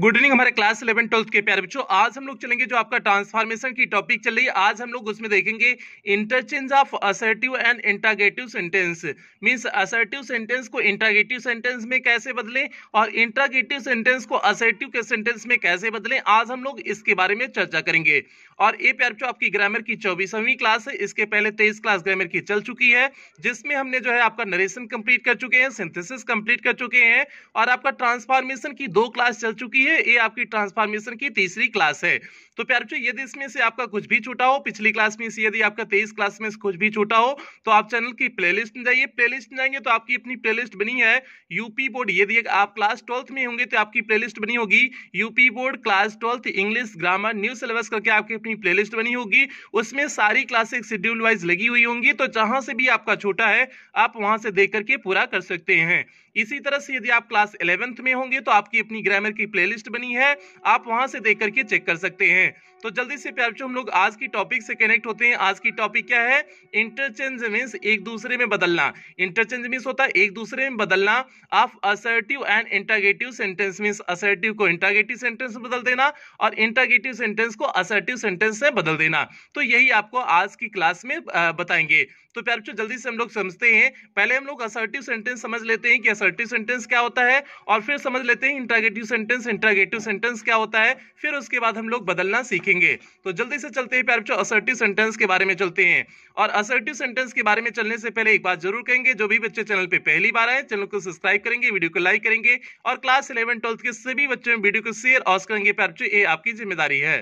good evening हमारे class eleven twelfth के प्यारे बच्चों आज हम लोग चलेंगे जो आपका ट्रांसफॉर्मेशन की टॉपिक चल रही है आज हम लोग उसमें देखेंगे interchange of assertive and interrogative sentence means assertive sentence को इंटागेटिव सेंटेंस में कैसे बदले और इंटागेटिव सेंटेंस को असर्टिव के सेंटेंस में कैसे बदले आज हम लोग इसके बारे में चर्चा करेंगे और ये प्यार बच्चों आपकी ग्रामर की चौबीसवीं क्लास है इसके पहले तेईस क्लास ग्रामर की चल चुकी है जिसमें हमने जो है आपका नरेशन कंप्लीट कर चुके हैं सिंथेसिस कंप्लीट कर चुके हैं और आपका ट्रांसफॉर्मेशन की दो क्लास चल चुकी है ये आपकी ट्रांसफॉर्मेशन की तीसरी क्लास है तो प्यार बच्चों यदि इसमें से आपका कुछ भी छूटा हो पिछली क्लास में से यदि आपका तेईस क्लास में से कुछ भी छूटा हो तो आप चैनल की प्लेलिस्ट में जाइए प्लेलिस्ट में जाएंगे तो आपकी अपनी प्लेलिस्ट बनी है यूपी बोर्ड यदि आप क्लास ट्वेल्थ में होंगे तो आपकी प्लेलिस्ट बनी होगी UP board class twelfth English grammar new syllabus करके आपकी अपनी प्लेलिस्ट बनी होगी उसमें सारी क्लासेस शेड्यूल वाइज लगी हुई होंगी तो जहां से भी आपका छोटा है आप वहां से देख करके पूरा कर सकते हैं इसी तरह से यदि आप क्लास इलेवेंथ में होंगे तो आपकी अपनी ग्रामर की प्लेलिस्ट बनी है आप वहां से देख करके चेक कर सकते हैं तो जल्दी से प्यार हम लोग आज की टॉपिक से कनेक्ट होते हैं आज की टॉपिक क्या है इंटरचेंज मीन्स एक दूसरे में बदलना इंटरचेंज मीन्स होता है एक दूसरे में बदलना of assertive and interrogative sentence means assertive को इंटागेटिव सेंटेंस में बदल देना और इंटागेटिव सेंटेंस को असर्टिव सेंटेंस से बदल देना तो यही आपको आज की क्लास में बताएंगे तो प्यार जल्दी से हम लोग समझते हैं पहले हम लोग असर्टिव सेंटेंस समझ लेते हैं कि असर्टिव सेंटेंस क्या होता है और फिर समझ लेते हैं इंटागेटिव सेंटेंस इंटागेटिव सेंटेंस क्या होता है फिर उसके बाद हम लोग बदलना सीखेंगे करेंगे तो जल्दी से चलते हैं प्यारे बच्चों असर्टिव सेंटेंस के बारे में चलते हैं और असर्टिव सेंटेंस के बारे में चलने से पहले एक बात जरूर कहेंगे जो भी बच्चे चैनल पे पहली बार आए चैनल को सब्सक्राइब करेंगे वीडियो को लाइक करेंगे और क्लास इलेवन ट्वेल्थ के सभी बच्चों में वीडियो को शेयर ऑस करेंगे प्यारे बच्चों ये आपकी जिम्मेदारी है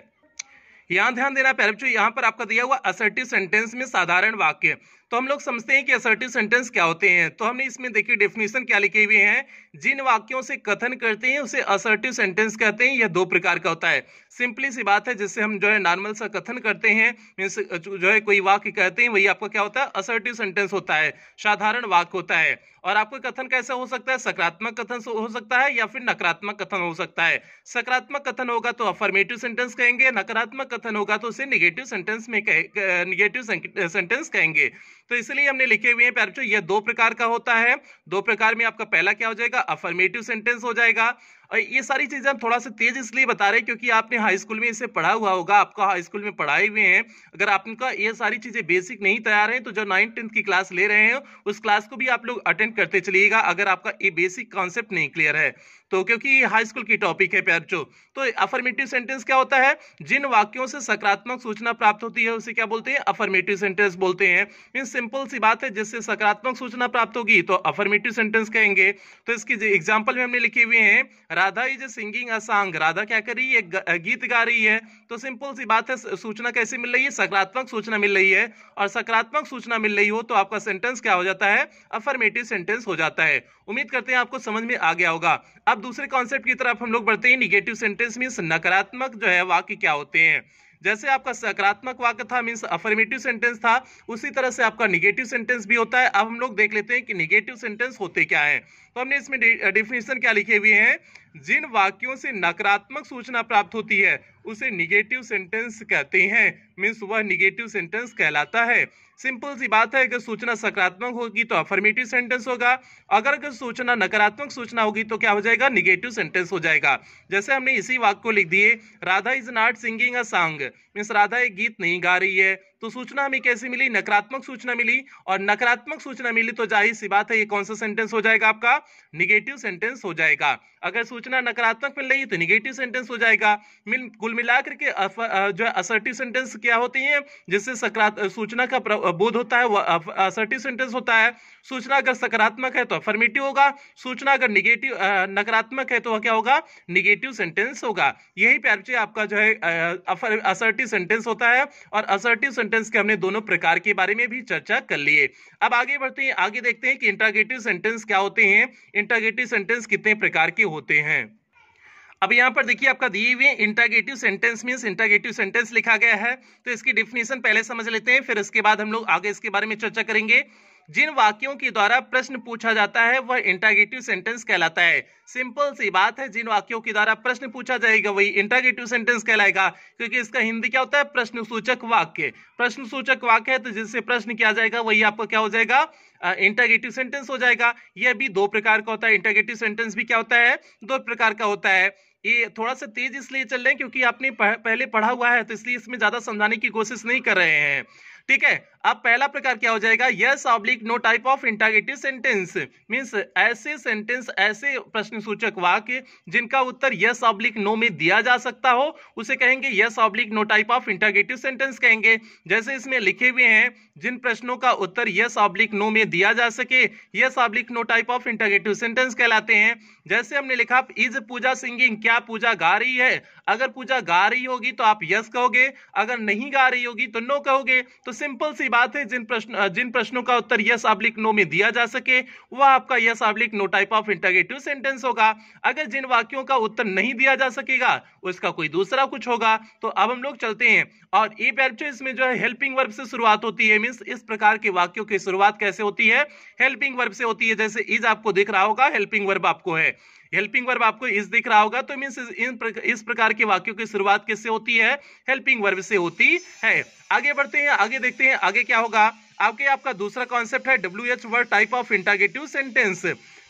यहाँ ध्यान देना प्यारे बच्चों यहाँ पर आपका दिया हुआ असर्टिव सेंटेंस में साधारण वाक्य तो हम लोग समझते हैं कि असर्टिव सेंटेंस क्या होते हैं तो हमने इसमें देखिए डेफिनेशन क्या लिखे हुए हैं जिन वाक्यों से कथन करते हैं उसे असर्टिव सेंटेंस कहते हैं यह दो प्रकार का होता है सिंपली सी बात है जिससे हम जो है नॉर्मल सा कथन करते हैं मीन्स जो है कोई वाक्य कहते हैं वही आपका क्या होता है असर्टिव सेंटेंस होता है साधारण वाक्य होता है और आपका कथन कैसा हो सकता है सकारात्मक कथन हो सकता है या फिर नकारात्मक कथन हो सकता है सकारात्मक कथन होगा तो अफर्मेटिव सेंटेंस कहेंगे नकारात्मक कथन होगा तो उसे निगेटिव सेंटेंस में निगेटिव सेंटेंस कहेंगे तो इसलिए हमने लिखे हुए हैं प्यारे बच्चों ये दो प्रकार का होता है दो प्रकार में आपका पहला क्या हो जाएगा अफर्मेटिव सेंटेंस हो जाएगा ये सारी चीज़ें हम थोड़ा सा तेज इसलिए बता रहे हैं क्योंकि आपने हाई स्कूल में इसे पढ़ा हुआ होगा आपका हाई स्कूल में पढ़ाए हुए हैं अगर आपका ये सारी चीज़ें बेसिक नहीं तैयार है तो जो नाइन टेंथ की क्लास ले रहे हैं उस क्लास को भी आप लोग अटेंड करते चलिएगा अगर आपका ये बेसिक कॉन्सेप्ट नहीं क्लियर है तो क्योंकि ये हाई स्कूल की टॉपिक है प्यारचो तो अफर्मेटिव सेंटेंस क्या होता है जिन वाक्यों से सकारात्मक सूचना प्राप्त होती है उसे क्या बोलते हैं अफर्मेटिव सेंटेंस बोलते हैं मीन सिंपल सी बात है जिससे सकारात्मक सूचना प्राप्त होगी तो अफर्मेटिव सेंटेंस कहेंगे तो इसकी एग्जाम्पल में हमने लिखे हुए हैं राधा इज सिंगिंग अ सांग राधा क्या कर रही है गीत गा रही है तो सिंपल सी बात है सूचना कैसे मिल रही है सकारात्मक सूचना मिल रही है और सकारात्मक सूचना मिल रही हो तो आपका सेंटेंस क्या हो जाता है अफर्मेटिव सेंटेंस हो जाता है उम्मीद करते हैं आपको समझ में आ गया होगा अब दूसरे कॉन्सेप्ट की तरफ हम लोग बढ़ते हैं निगेटिव सेंटेंस मीन्स नकारात्मक जो है वाक्य क्या होते हैं जैसे आपका सकारात्मक वाक्य था मीन्स अफर्मेटिव सेंटेंस था उसी तरह से आपका निगेटिव सेंटेंस भी होता है अब हम लोग देख लेते हैं कि निगेटिव सेंटेंस होते क्या है तो हमने इसमें डेफिनेशन क्या लिखे हुए हैं जिन वाक्यों से नकारात्मक सूचना प्राप्त होती है उसे निगेटिव सेंटेंस कहते हैं मीन्स वह निगेटिव सेंटेंस कहलाता है सिंपल सी बात है अगर सूचना सकारात्मक होगी तो अफर्मेटिव सेंटेंस होगा अगर अगर सूचना नकारात्मक सूचना होगी तो क्या हो जाएगा निगेटिव सेंटेंस हो जाएगा जैसे हमने इसी वाक को लिख दिए Radha is not singing a song means Radha एक गीत नहीं गा रही है तो सूचना हमें कैसी मिली नकारात्मक सूचना मिली और नकारात्मक सूचना मिली तो जाहिर सी बात है ये कौन सा सेंटेंस हो जाएगा आपका निगेटिव सेंटेंस हो जाएगा अगर सूचना नकारात्मक मिल रही है तो निगेटिव सेंटेंस हो जाएगा मीन कुल कुल मिलाकर के जो असर्टिव सेंटेंस क्या होती हैं जिससे सूचना का बोध होता है वह असर्टिव सेंटेंस होता है सूचना अगर सकारात्मक है तो अफर्मेटिव होगा सूचना अगर निगेटिव नकारात्मक है तो वह क्या होगा निगेटिव सेंटेंस होगा यही प्यार आपका जो है असर्टिव सेंटेंस होता है और असर्टिव सेंटेंस के हमने दोनों प्रकार के बारे में भी चर्चा कर लिए अब आगे बढ़ते हैं आगे देखते हैं कि इंटरगेटिव सेंटेंस क्या होते हैं इंटरगेटिव सेंटेंस कितने प्रकार के होते हैं अब यहाँ पर देखिए आपका दिए हुए interrogative sentence mean interrogative sentence लिखा गया है तो इसकी डिफिनेशन पहले समझ लेते हैं फिर इसके बाद हम लोग आगे इसके बारे में चर्चा करेंगे जिन वाक्यों के द्वारा प्रश्न पूछा जाता है वह इंटागेटिव सेंटेंस कहलाता है सिंपल सी बात है जिन वाक्यों के द्वारा प्रश्न पूछा जाएगा वही इंटागेटिव सेंटेंस कहलाएगा क्योंकि इसका हिंदी क्या होता है प्रश्न सूचक वाक्य प्रश्न सूचक वाक्य है तो जिससे प्रश्न किया जाएगा वही आपका क्या हो जाएगा इंटागेटिव सेंटेंस हो जाएगा यह भी दो प्रकार का होता है इंटागेटिव सेंटेंस भी क्या होता है दो प्रकार का होता है ये थोड़ा सा तेज इसलिए चल रहे हैं क्योंकि आपने पहले पढ़ा हुआ है तो इसलिए इसमें ज़्यादा समझाने की कोशिश नहीं कर रहे हैं ठीक है अब पहला प्रकार क्या हो जाएगा yes oblique no type of interrogative sentence means ऐसे सेंटेंस ऐसे प्रश्न सूचक वाक्य जिनका उत्तर यस ऑब्लिक नो में दिया जा सकता हो उसे कहेंगे yes oblique no type of interrogative sentence कहेंगे जैसे इसमें लिखे हुए हैं जिन प्रश्नों का उत्तर यस ऑब्लिक नो में दिया जा सके yes oblique no type of interrogative sentence कहलाते हैं जैसे हमने लिखा इज पूजा सिंगिंग क्या पूजा गा रही है अगर पूजा गा रही होगी तो आप यस कहोगे अगर नहीं गा रही होगी तो नो कहोगे तो सिंपल सी बात है जिन प्रश्न जिन प्रश्नों का उत्तर यस आब्लिक नो में दिया जा सके वह आपका yes oblique no type of interrogative sentence होगा अगर जिन वाक्यों का उत्तर नहीं दिया जा सकेगा उसका कोई दूसरा कुछ होगा तो अब हम लोग चलते हैं और ई वर्ब जो इसमें जो है हेल्पिंग वर्ब से शुरुआत होती है मीन्स इस प्रकार के वाक्यों की शुरुआत कैसे होती है हेल्पिंग वर्ब से होती है जैसे इज आपको दिख रहा होगा हेल्पिंग वर्ब आपको है हेल्पिंग वर्ब आपको इस दिख रहा होगा तो मीन्स इन इस प्रकार के वाक्यों की शुरुआत किससे होती है हेल्पिंग वर्ब से होती है आगे बढ़ते हैं आगे देखते हैं आगे क्या होगा आपके आपका दूसरा कॉन्सेप्ट है W H word type of interrogative sentence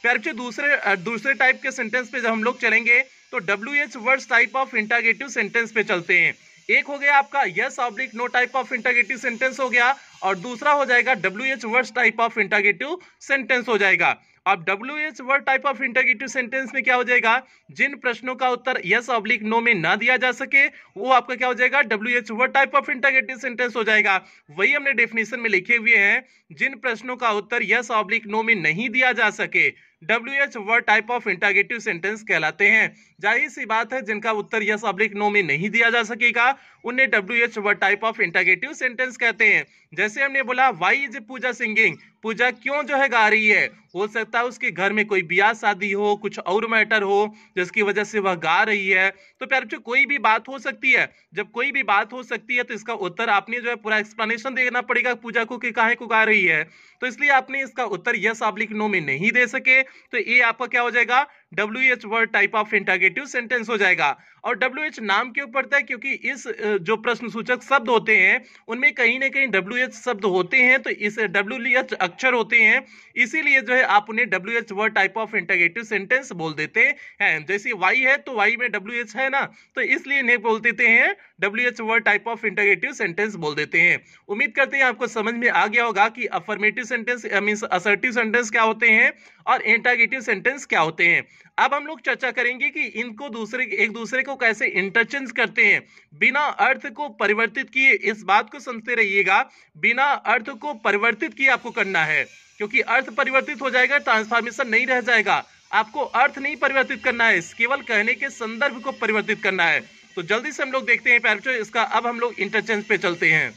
प्यार दूसरे दूसरे टाइप के सेंटेंस पे जब हम लोग चलेंगे तो W H word type of interrogative sentence पे चलते हैं एक हो गया आपका yes oblique no type of interrogative sentence हो गया और दूसरा हो जाएगा W H word type of interrogative sentence हो जाएगा अब W H word type of interrogative sentence में क्या हो जाएगा जिन प्रश्नों का उत्तर यस ऑब्लिक नो में ना दिया जा सके वो आपका क्या हो जाएगा W H word type of interrogative sentence हो जाएगा वही हमने डेफिनेशन में लिखे हुए हैं जिन प्रश्नों का उत्तर यस ऑब्लिक नो में नहीं दिया जा सके W H word type of interrogative sentence कहलाते हैं जाहिर सी बात है जिनका उत्तर यस ऑब्लिक नो में नहीं दिया जा सकेगा उन्हें W H word type of interrogative sentence कहते हैं जैसे हमने बोला why is Pooja singing Pooja क्यों जो है गा रही है हो सकता है उसके घर में कोई ब्याह शादी हो कुछ और मैटर हो जिसकी वजह से वह गा रही है तो प्यार बच्चों कोई भी बात हो सकती है जब कोई भी बात हो सकती है तो इसका उत्तर आपने जो है पूरा एक्सप्लेनेशन देना पड़ेगा पूजा को कि काहे को गा रही है है तो इसलिए आपने इसका उत्तर यस आब्लिक नो में नहीं दे सके तो ए आपका क्या हो जाएगा W H word type of interrogative sentence हो जाएगा और डब्ल्यू एच नाम क्यों पड़ता है क्योंकि इस जो प्रश्न सूचक शब्द होते हैं उनमें कहीं ना कहीं डब्ल्यू एच शब्द होते हैं तो इस डब्ल्यू एच अक्षर होते हैं इसीलिए जो है आप उन्हें W H word type of interrogative sentence बोल देते हैं जैसे वाई है तो वाई में डब्ल्यू एच है ना तो इसलिए इन्हें बोल देते हैं W H word type of interrogative sentence बोल देते हैं उम्मीद करते हैं आपको समझ में आ गया होगा कि affirmative sentence mean assertive sentence क्या होते हैं और इंटागेटिव सेंटेंस क्या होते हैं अब हम लोग चर्चा करेंगे कि इनको दूसरे एक दूसरे को कैसे इंटरचेंज करते हैं बिना अर्थ को परिवर्तित किए इस बात को समझते रहिएगा बिना अर्थ को परिवर्तित किए आपको करना है क्योंकि अर्थ परिवर्तित हो जाएगा ट्रांसफॉर्मेशन नहीं रह जाएगा आपको अर्थ नहीं परिवर्तित करना है केवल कहने के संदर्भ को परिवर्तित करना है तो जल्दी से हम लोग देखते हैं इसका अब हम लोग इंटरचेंज पे चलते हैं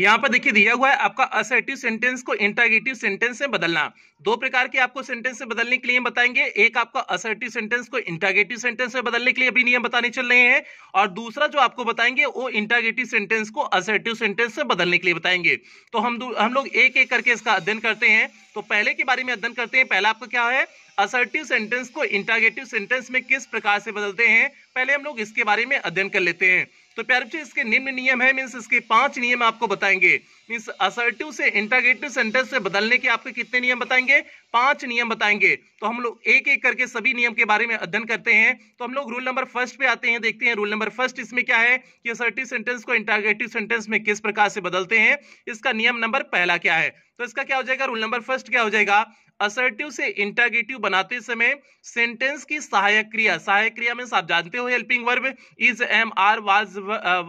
यहाँ पर देखिए दिया हुआ है आपका असर्टिव सेंटेंस को इंटागेटिव सेंटेंस में बदलना दो प्रकार के आपको सेंटेंस में बदलने के लिए बताएंगे एक आपका असर्टिव सेंटेंस को इंटागेटिव सेंटेंस में बदलने के लिए अभी नियम बताने चल रहे हैं और दूसरा जो आपको बताएंगे वो इंटागेटिव सेंटेंस को असर्टिव सेंटेंस में बदलने के लिए बताएंगे तो हम हम लोग एक एक करके इसका अध्ययन करते हैं तो पहले के बारे में अध्ययन करते हैं पहला आपका क्या है असर्टिव सेंटेंस को इंटागेटिव सेंटेंस में किस प्रकार से बदलते हैं पहले हम लोग इसके बारे में अध्ययन कर लेते हैं तो प्यारे बच्चे इसके निम्न नियम है मीन्स इसके पांच नियम आपको बताएंगे मीन्स असर्टिव से इंटागेटिव सेंटेंस से बदलने के आपके कितने नियम बताएंगे पांच नियम बताएंगे तो हम लोग एक एक करके सभी नियम के बारे में अध्ययन करते हैं तो हम लोग रूल नंबर फर्स्ट पे आते हैं देखते हैं रूल नंबर फर्स्ट इसमें क्या है कि असर्टिव सेंटेंस को इंटागेटिव सेंटेंस में किस प्रकार से बदलते हैं इसका नियम नंबर पहला क्या है तो इसका क्या हो जाएगा रूल नंबर फर्स्ट क्या हो जाएगा असर्टिव से इंटागेटिव बनाते समय सेंटेंस की सहायक क्रिया सहायक क्रिया में आप जानते हो helping verb is am are was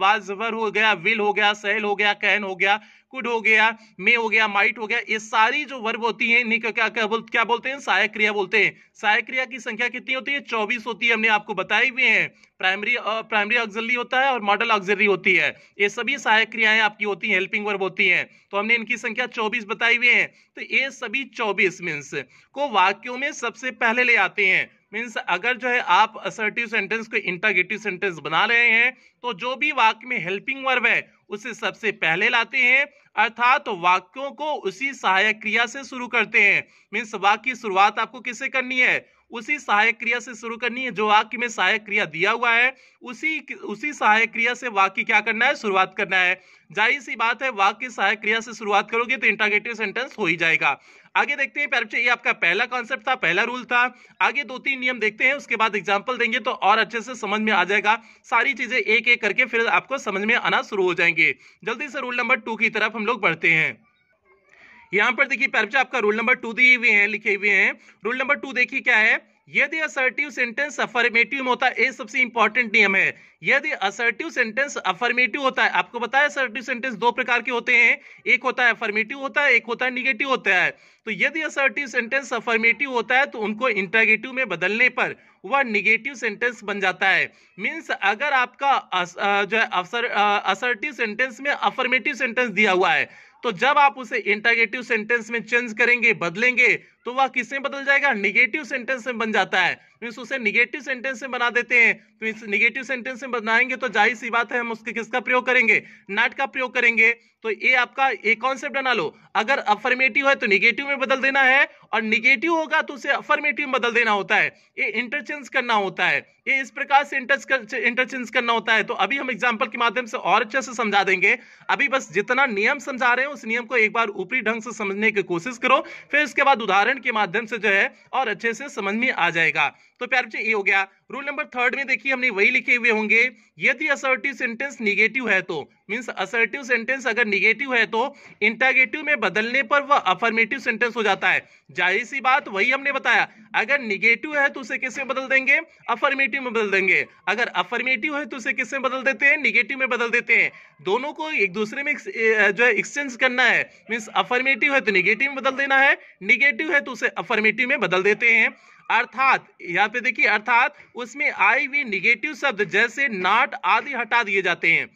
was were हो गया विल हो गया सेल हो गया कैन हो गया कुड हो गया मे हो गया माइट हो गया ये सारी जो वर्ब होती है क्या क्या, बोल, क्या बोलते हैं सहायक क्रिया बोलते हैं सहायक क्रिया की संख्या कितनी होती है चौबीस होती है हमने आपको बताई हुए हैं प्राइमरी प्राइमरी ऑक्जरी होता है और मॉडल ऑक्जरी होती है ये सभी सहायक क्रियाएं आपकी होती हैं हेल्पिंग वर्ब होती हैं तो हमने इनकी संख्या 24 बताई हुई है तो ये सभी 24 मीन्स को वाक्यों में सबसे पहले ले आते हैं मीन्स अगर जो है आप असर्टिव सेंटेंस को इंटागेटिव सेंटेंस बना रहे हैं तो जो भी वाक्य में हेल्पिंग वर्ब है उसे सबसे पहले लाते हैं अर्थात तो वाक्यों को उसी सहायक क्रिया से शुरू करते हैं मीन्स वाक्य की शुरुआत आपको किससे करनी है उसी सहायक क्रिया से शुरू करनी है जो वाक्य में सहायक क्रिया दिया हुआ है उसी उसी सहायक क्रिया से वाक्य क्या करना है शुरुआत करना है जाहिर सी बात है वाक्य सहायक क्रिया से शुरुआत करोगे तो इंटरगेटिव सेंटेंस हो ही जाएगा आगे देखते हैं ये आपका पहला कॉन्सेप्ट था पहला रूल था आगे दो तीन नियम देखते हैं उसके बाद एग्जाम्पल देंगे तो और अच्छे से समझ में आ जाएगा सारी चीजें एक एक करके फिर आपको समझ में आना शुरू हो जाएंगे जल्दी से रूल नंबर टू की तरफ हम लोग बढ़ते हैं यहां पर देखिए परीक्षा आपका रूल नंबर टू दिए हुए हैं लिखे हुए हैं रूल नंबर टू देखिए क्या है यदि असर्टिव सेंटेंस अफर्मेटिव होता है ये सबसे इंपॉर्टेंट नियम है यदि असर्टिव सेंटेंस अफर्मेटिव होता है आपको बताया असर्टिव सेंटेंस दो प्रकार के होते हैं एक होता है अफर्मेटिव होता है एक होता है निगेटिव होता है तो यदि असर्टिव सेंटेंस अफर्मेटिव होता है तो उनको इंटरगेटिव में बदलने पर वह निगेटिव सेंटेंस बन जाता है मीन्स अगर आपका अस, जो है असर्टिव सेंटेंस में अफर्मेटिव सेंटेंस दिया हुआ है तो जब आप उसे इंटरगेटिव सेंटेंस में चेंज करेंगे बदलेंगे तो वह किस में बदल जाएगा निगेटिव सेंटेंस में बन जाता है मीन्स तो उसे निगेटिव सेंटेंस में बना देते हैं तो इस निगेटिव सेंटेंस में बनाएंगे तो जाहिर सी बात है हम उसके किसका प्रयोग करेंगे नाट का प्रयोग करेंगे तो ये आपका एक कॉन्सेप्ट बना लो अगर अफर्मेटिव है तो निगेटिव में बदल देना है और निगेटिव होगा तो उसे अफर्मेटिव में बदल देना होता है ये इंटरचेंज करना होता है ये इस प्रकार से इंटरचेंज करना होता है तो अभी हम एग्जाम्पल के माध्यम से और अच्छे से समझा देंगे अभी बस जितना नियम समझा रहे हैं उस नियम को एक बार ऊपरी ढंग से समझने की कोशिश करो फिर उसके बाद उदाहरण उदाहरण के माध्यम से जो है और अच्छे से समझ में आ जाएगा तो प्यार बच्चे ये हो गया रूल नंबर थर्ड में देखिए हमने वही लिखे हुए होंगे यदि असर्टिव सेंटेंस निगेटिव है तो मीन्स असर्टिव सेंटेंस अगर निगेटिव है तो इंटागेटिव में बदलने पर वह अफर्मेटिव सेंटेंस हो जाता है जाहिर सी बात वही हमने बताया अगर निगेटिव है तो उसे किसमें बदल देंगे अफर्मेटिव में बदल देंगे अगर अफर्मेटिव है तो उसे किसमें बदल देते हैं निगेटिव में बदल देते हैं दोनों को एक दूसरे में जो है एक्सचेंज करना है मीन्स अफर्मेटिव है तो निगेटिव में बदल देना है निगेटिव है तो उसे अफर्मेटिव में बदल देते हैं अर्थात यहाँ पे देखिए अर्थात उसमें आए हुए निगेटिव शब्द जैसे नॉट आदि हटा दिए जाते हैं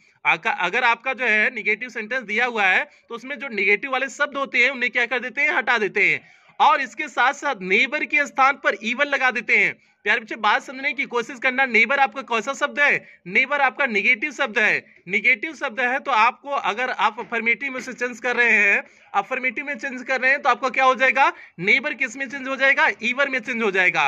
अगर आपका जो है निगेटिव सेंटेंस दिया हुआ है तो उसमें जो निगेटिव वाले शब्द होते हैं उन्हें क्या कर देते हैं हटा देते हैं और इसके साथ साथ नेबर के स्थान पर ईवन लगा देते हैं प्यारे बच्चे बात समझने की कोशिश करना नेबर आपका कौन सा शब्द है नेबर आपका निगेटिव शब्द है निगेटिव शब्द है तो आपको अगर आप अफर्मेटिव में से चेंज कर रहे हैं अफर्मेटिव में चेंज कर रहे हैं तो आपका क्या हो जाएगा नेबर किस में चेंज हो जाएगा ईवर में चेंज हो जाएगा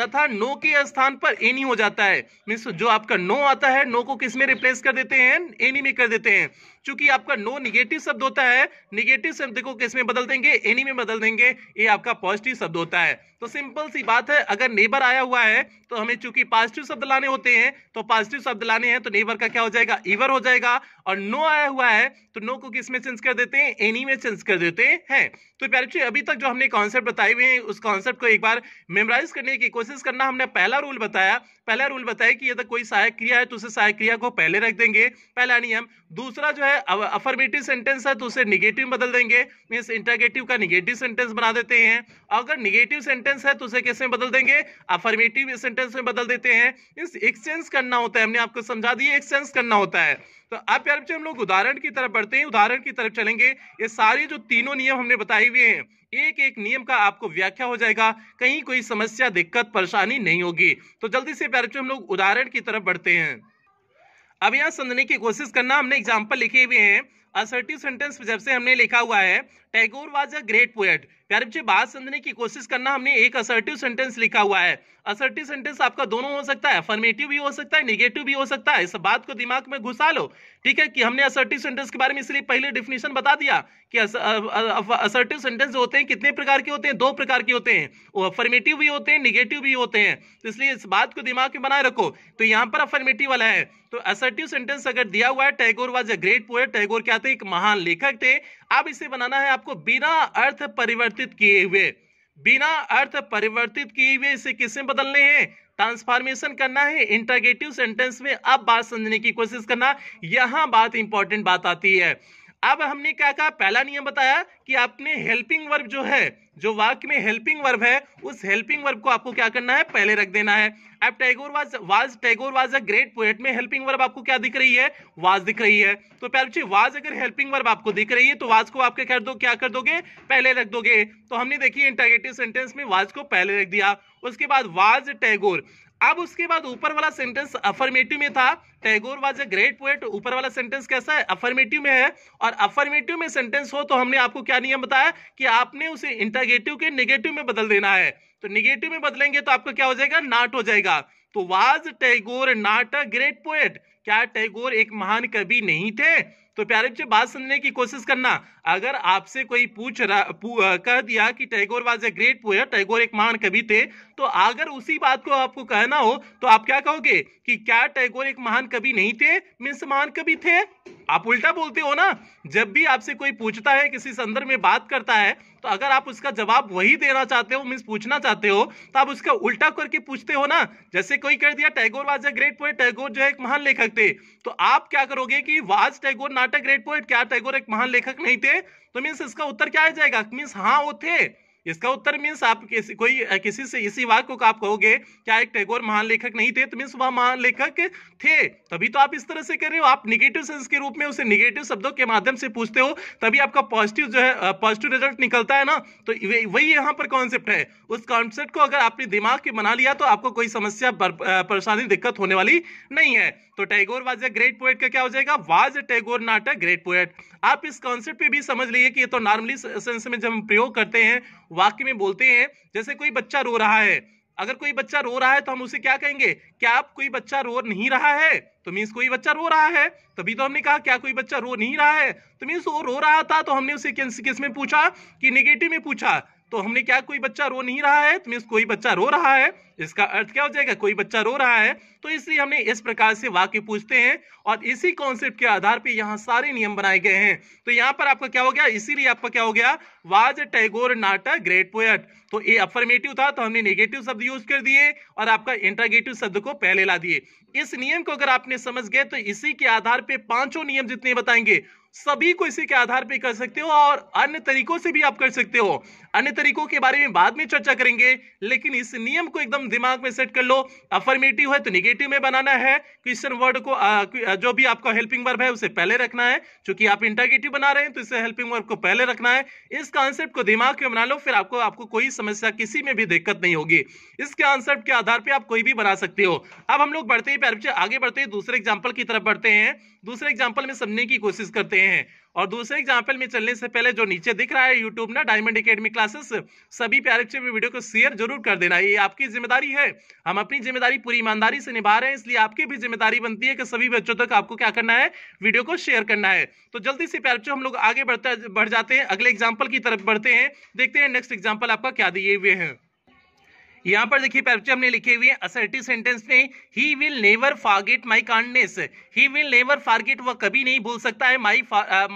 तथा नो के स्थान पर एनी हो जाता है मीन्स जो आपका नो आता है नो को किस में रिप्लेस कर देते हैं एनी में कर देते हैं क्योंकि आपका नो निगेटिव शब्द होता है निगेटिव शब्द को किस में बदल देंगे एनी में बदल देंगे ये आपका पॉजिटिव शब्द होता है तो सिंपल सी बात है अगर नेबर आया हुआ है तो हमें चूंकि पॉजिटिव शब्द लाने होते हैं तो पॉजिटिव शब्द लाने हैं तो नेबर का क्या हो जाएगा ईवर हो जाएगा और नो आया हुआ है तो नो को किस में चेंज कर देते हैं एनी में चेंज कर देते हैं तो प्यारे अभी तक जो हमने कॉन्सेप्ट बताए हुए हैं उस कॉन्सेप्ट को एक बार मेमोराइज करने की कोशिश करना हमने पहला रूल बताया पहला रूल बताया कि यदि तो कोई सहायक क्रिया है तो उसे सहायक क्रिया को पहले रख देंगे पहला नियम दूसरा जो है अफर्मेटिव सेंटेंस है तो उसे निगेटिव बदल देंगे मीन्स इंटरगेटिव का निगेटिव सेंटेंस बना देते हैं अगर निगेटिव सेंटेंस है तो उसे कैसे बदल देंगे अफर्मेटिव सेंटेंस में बदल देते हैं मीन्स एक्सचेंज करना होता है हमने आपको समझा दिया एक्सचेंज करना होता है तो अब यार हम लोग उदाहरण की तरफ बढ़ते हैं उदाहरण की तरफ चलेंगे ये सारे जो तीनों नियम हमने बताए हुए हैं एक एक नियम का आपको व्याख्या हो जाएगा कहीं कोई समस्या दिक्कत परेशानी नहीं होगी तो जल्दी से प्यारे हम लोग उदाहरण की तरफ बढ़ते हैं अब यहाँ समझने की कोशिश करना हमने एग्जाम्पल लिखे हुए हैं असर्टिव सेंटेंस जब से हमने लिखा हुआ है Tagore was a great poet प्यारे बच्चे बात समझने की कोशिश करना हमने एक असर्टिव सेंटेंस लिखा हुआ है असर्टिव सेंटेंस आपका दोनों हो सकता है अफर्मेटिव भी हो सकता है निगेटिव भी हो सकता है इस बात को दिमाग में घुसा लो ठीक है कि हमने असर्टिव सेंटेंस के बारे में इसलिए पहले डिफिनेशन बता दिया कि असर्टिव सेंटेंस होते हैं कितने प्रकार के होते हैं दो प्रकार के होते हैं वो अफर्मेटिव भी होते हैं निगेटिव भी होते हैं तो इसलिए इस बात को दिमाग में बनाए रखो तो यहाँ पर अफर्मेटिव वाला है तो असर्टिव सेंटेंस अगर दिया हुआ है Tagore was a great poet Tagore क्या जाते एक महान लेखक थे अब इसे बनाना है आपको बिना अर्थ परिवर्तित किए हुए बिना अर्थ परिवर्तित किए हुए इसे किसे बदलने हैं ट्रांसफॉर्मेशन करना है इंटरगेटिव सेंटेंस में अब बात समझने की कोशिश करना यहां बात इंपॉर्टेंट बात आती है अब हमने क्या कहा पहला नियम बताया कि आपने हेल्पिंग वर्ब जो है जो वाक्य में हेल्पिंग वर्ब है उस हेल्पिंग वर्ब को आपको क्या करना है पहले रख देना है अब Tagore was was Tagore was a great poet में हेल्पिंग वर्ब आपको क्या दिख रही है वाज दिख रही है तो प्यार बच्चे वाज अगर हेल्पिंग वर्ब आपको दिख रही है तो वाज को आपके कर दो क्या कर दोगे पहले रख दोगे तो हमने देखिए इंटरगेटिव सेंटेंस में वाज को पहले रख दिया उसके बाद वाज टैगोर अब उसके बाद ऊपर वाला सेंटेंस अफर्मेटिव में था Tagore was a great poet ऊपर वाला सेंटेंस कैसा है अफर्मेटिव में है और अफर्मेटिव में सेंटेंस हो तो हमने आपको क्या नियम बताया कि आपने उसे इंटरगेटिव के निगेटिव में बदल देना है तो निगेटिव में बदलेंगे तो आपका क्या हो जाएगा नाट हो जाएगा तो was Tagore not a great poet क्या टैगोर एक महान कवि नहीं थे तो प्यारे बच्चे बात समझने की कोशिश करना अगर आपसे कोई पूछ रहा पू, कह दिया कि Tagore was a great poet Tagore एक महान कवि थे तो अगर उसी बात को आपको कहना हो तो आप क्या कहोगे कि क्या टैगोर एक महान कवि नहीं थे मीन्स महान कवि थे आप उल्टा बोलते हो ना जब भी आपसे कोई पूछता है किसी संदर्भ में बात करता है तो अगर आप उसका जवाब वही देना चाहते हो मीन पूछना चाहते हो तो आप उसका उल्टा करके पूछते हो ना जैसे कोई कह दिया Tagore was a great poet Tagore जो है एक महान लेखक थे तो आप क्या करोगे कि was Tagore not a great poet क्या टैगोर एक महान लेखक नहीं थे तो मीन्स इसका उत्तर क्या आ जाएगा मीन्स हाँ वो थे इसका उत्तर मीन्स आप किसी कोई किसी से इसी वाक्य को आप कहोगे क्या एक टैगोर महान लेखक नहीं थे तो मीन्स वह महान लेखक थे तभी तो आप इस तरह से कर रहे हो आप निगेटिव सेंस के रूप में उसे निगेटिव शब्दों के माध्यम से पूछते हो तभी आपका पॉजिटिव जो है पॉजिटिव रिजल्ट निकलता है ना तो वही यहाँ पर कॉन्सेप्ट है उस कॉन्सेप्ट को अगर आपने दिमाग के बना लिया तो आपको कोई समस्या परेशानी दिक्कत होने वाली नहीं है तो Tagore was a great poet का क्या हो जाएगा was a Tagore not a great poet आप इस कॉन्सेप्ट पे भी समझ लीजिए कि ये तो नॉर्मली सेंस में जब हम प्रयोग करते हैं वाक्य में बोलते हैं जैसे कोई बच्चा रो रहा है अगर कोई बच्चा रो रहा है तो हम उसे क्या कहेंगे क्या आप कोई बच्चा रो नहीं रहा है तो मीन्स कोई बच्चा रो रहा है तभी तो हमने कहा क्या कोई बच्चा रो नहीं रहा है तो मीन्स वो रो रहा था तो हमने उसे किस में पूछा कि निगेटिव में पूछा तो हमने क्या कोई बच्चा रो नहीं रहा है तो मीन्स कोई बच्चा रो रहा है इसका अर्थ क्या हो जाएगा कोई बच्चा रो रहा है तो इसलिए हमने इस प्रकार से वाक्य पूछते हैं और इसी कॉन्सेप्ट के आधार पर यहाँ सारे नियम बनाए गए हैं तो यहाँ पर आपका क्या हो गया इसीलिए आपका क्या हो गया was Tagore not a great poet तो ये अफर्मेटिव था तो हमने नेगेटिव शब्द यूज कर दिए और आपका इंटरगेटिव शब्द को पहले ला दिए इस नियम को अगर आपने समझ गए तो इसी के आधार पे पांचों नियम जितने बताएंगे सभी को इसी के आधार पर कर सकते हो और अन्य तरीकों से भी आप कर सकते हो अन्य तरीकों के बारे में बाद में चर्चा करेंगे लेकिन इस नियम को एकदम दिमाग में सेट कर लो अफर्मेटिव है तो निगेटिव में बनाना है क्वेश्चन वर्ड को आ, जो भी आपका हेल्पिंग वर्ब है उसे पहले रखना है क्योंकि आप इंटरगेटिव बना रहे हैं तो इसे हेल्पिंग वर्ब को पहले रखना है इस कॉन्सेप्ट को दिमाग में बना लो फिर आपको आपको कोई समस्या किसी में भी दिक्कत नहीं होगी इस कॉन्सेप्ट के आधार पर आप कोई भी बना सकते हो अब हम लोग बढ़ते ही आगे बढ़ते हैं दूसरे एग्जाम्पल की तरफ बढ़ते हैं दूसरे एग्जाम्पल में समझने की कोशिश करते हैं और दूसरे एग्जाम्पल में चलने से पहले जो नीचे दिख रहा है यूट्यूब ना डायमंड अकेडमी क्लासेस सभी प्यारे बच्चे वीडियो को शेयर जरूर कर देना ये आपकी जिम्मेदारी है हम अपनी जिम्मेदारी पूरी ईमानदारी से निभा रहे हैं इसलिए आपकी भी जिम्मेदारी बनती है कि सभी बच्चों तक आपको क्या करना है वीडियो को शेयर करना है तो जल्दी से प्यारे बच्चों हम लोग आगे बढ़ते बढ़ जाते हैं अगले एग्जाम्पल की तरफ बढ़ते हैं देखते हैं नेक्स्ट एग्जाम्पल आपका क्या दिए हुए हैं यहाँ पर देखिए पैरवी हमने लिखे हुए असर्टिव सेंटेंस में he will never forget my kindness he will never forget वह कभी नहीं भूल सकता है माई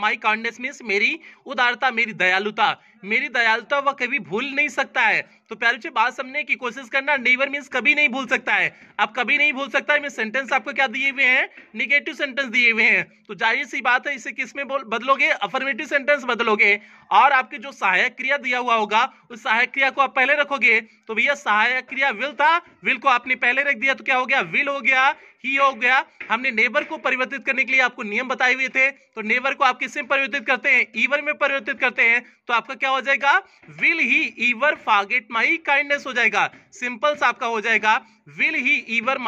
माई कांडनेस मीन्स मेरी उदारता मेरी दयालुता मेरी दयालुता वह कभी भूल नहीं सकता है तो प्यारे बच्चे बात समझने की कोशिश करना नेवर मीन्स कभी नहीं भूल सकता है अब कभी नहीं भूल सकता है मैं सेंटेंस आपको क्या दिए हुए हैं निगेटिव सेंटेंस दिए हुए हैं तो जाहिर सी बात है इसे किस में बदलोगे अफर्मेटिव सेंटेंस बदलोगे और आपके जो सहायक क्रिया दिया हुआ होगा उस सहायक क्रिया को आप पहले रखोगे तो भैया सहायक क्रिया विल था विल को आपने पहले रख दिया तो क्या हो गया विल हो गया ही हो गया हमने नेबर को परिवर्तित करने के लिए आपको नियम बताए हुए थे तो नेबर को आप किस में परिवर्तित करते हैं ईवर में परिवर्तित करते हैं तो आपका क्या हो जाएगा will he ever forget my kindness हो जाएगा सिंपल सा आपका हो जाएगा will he ever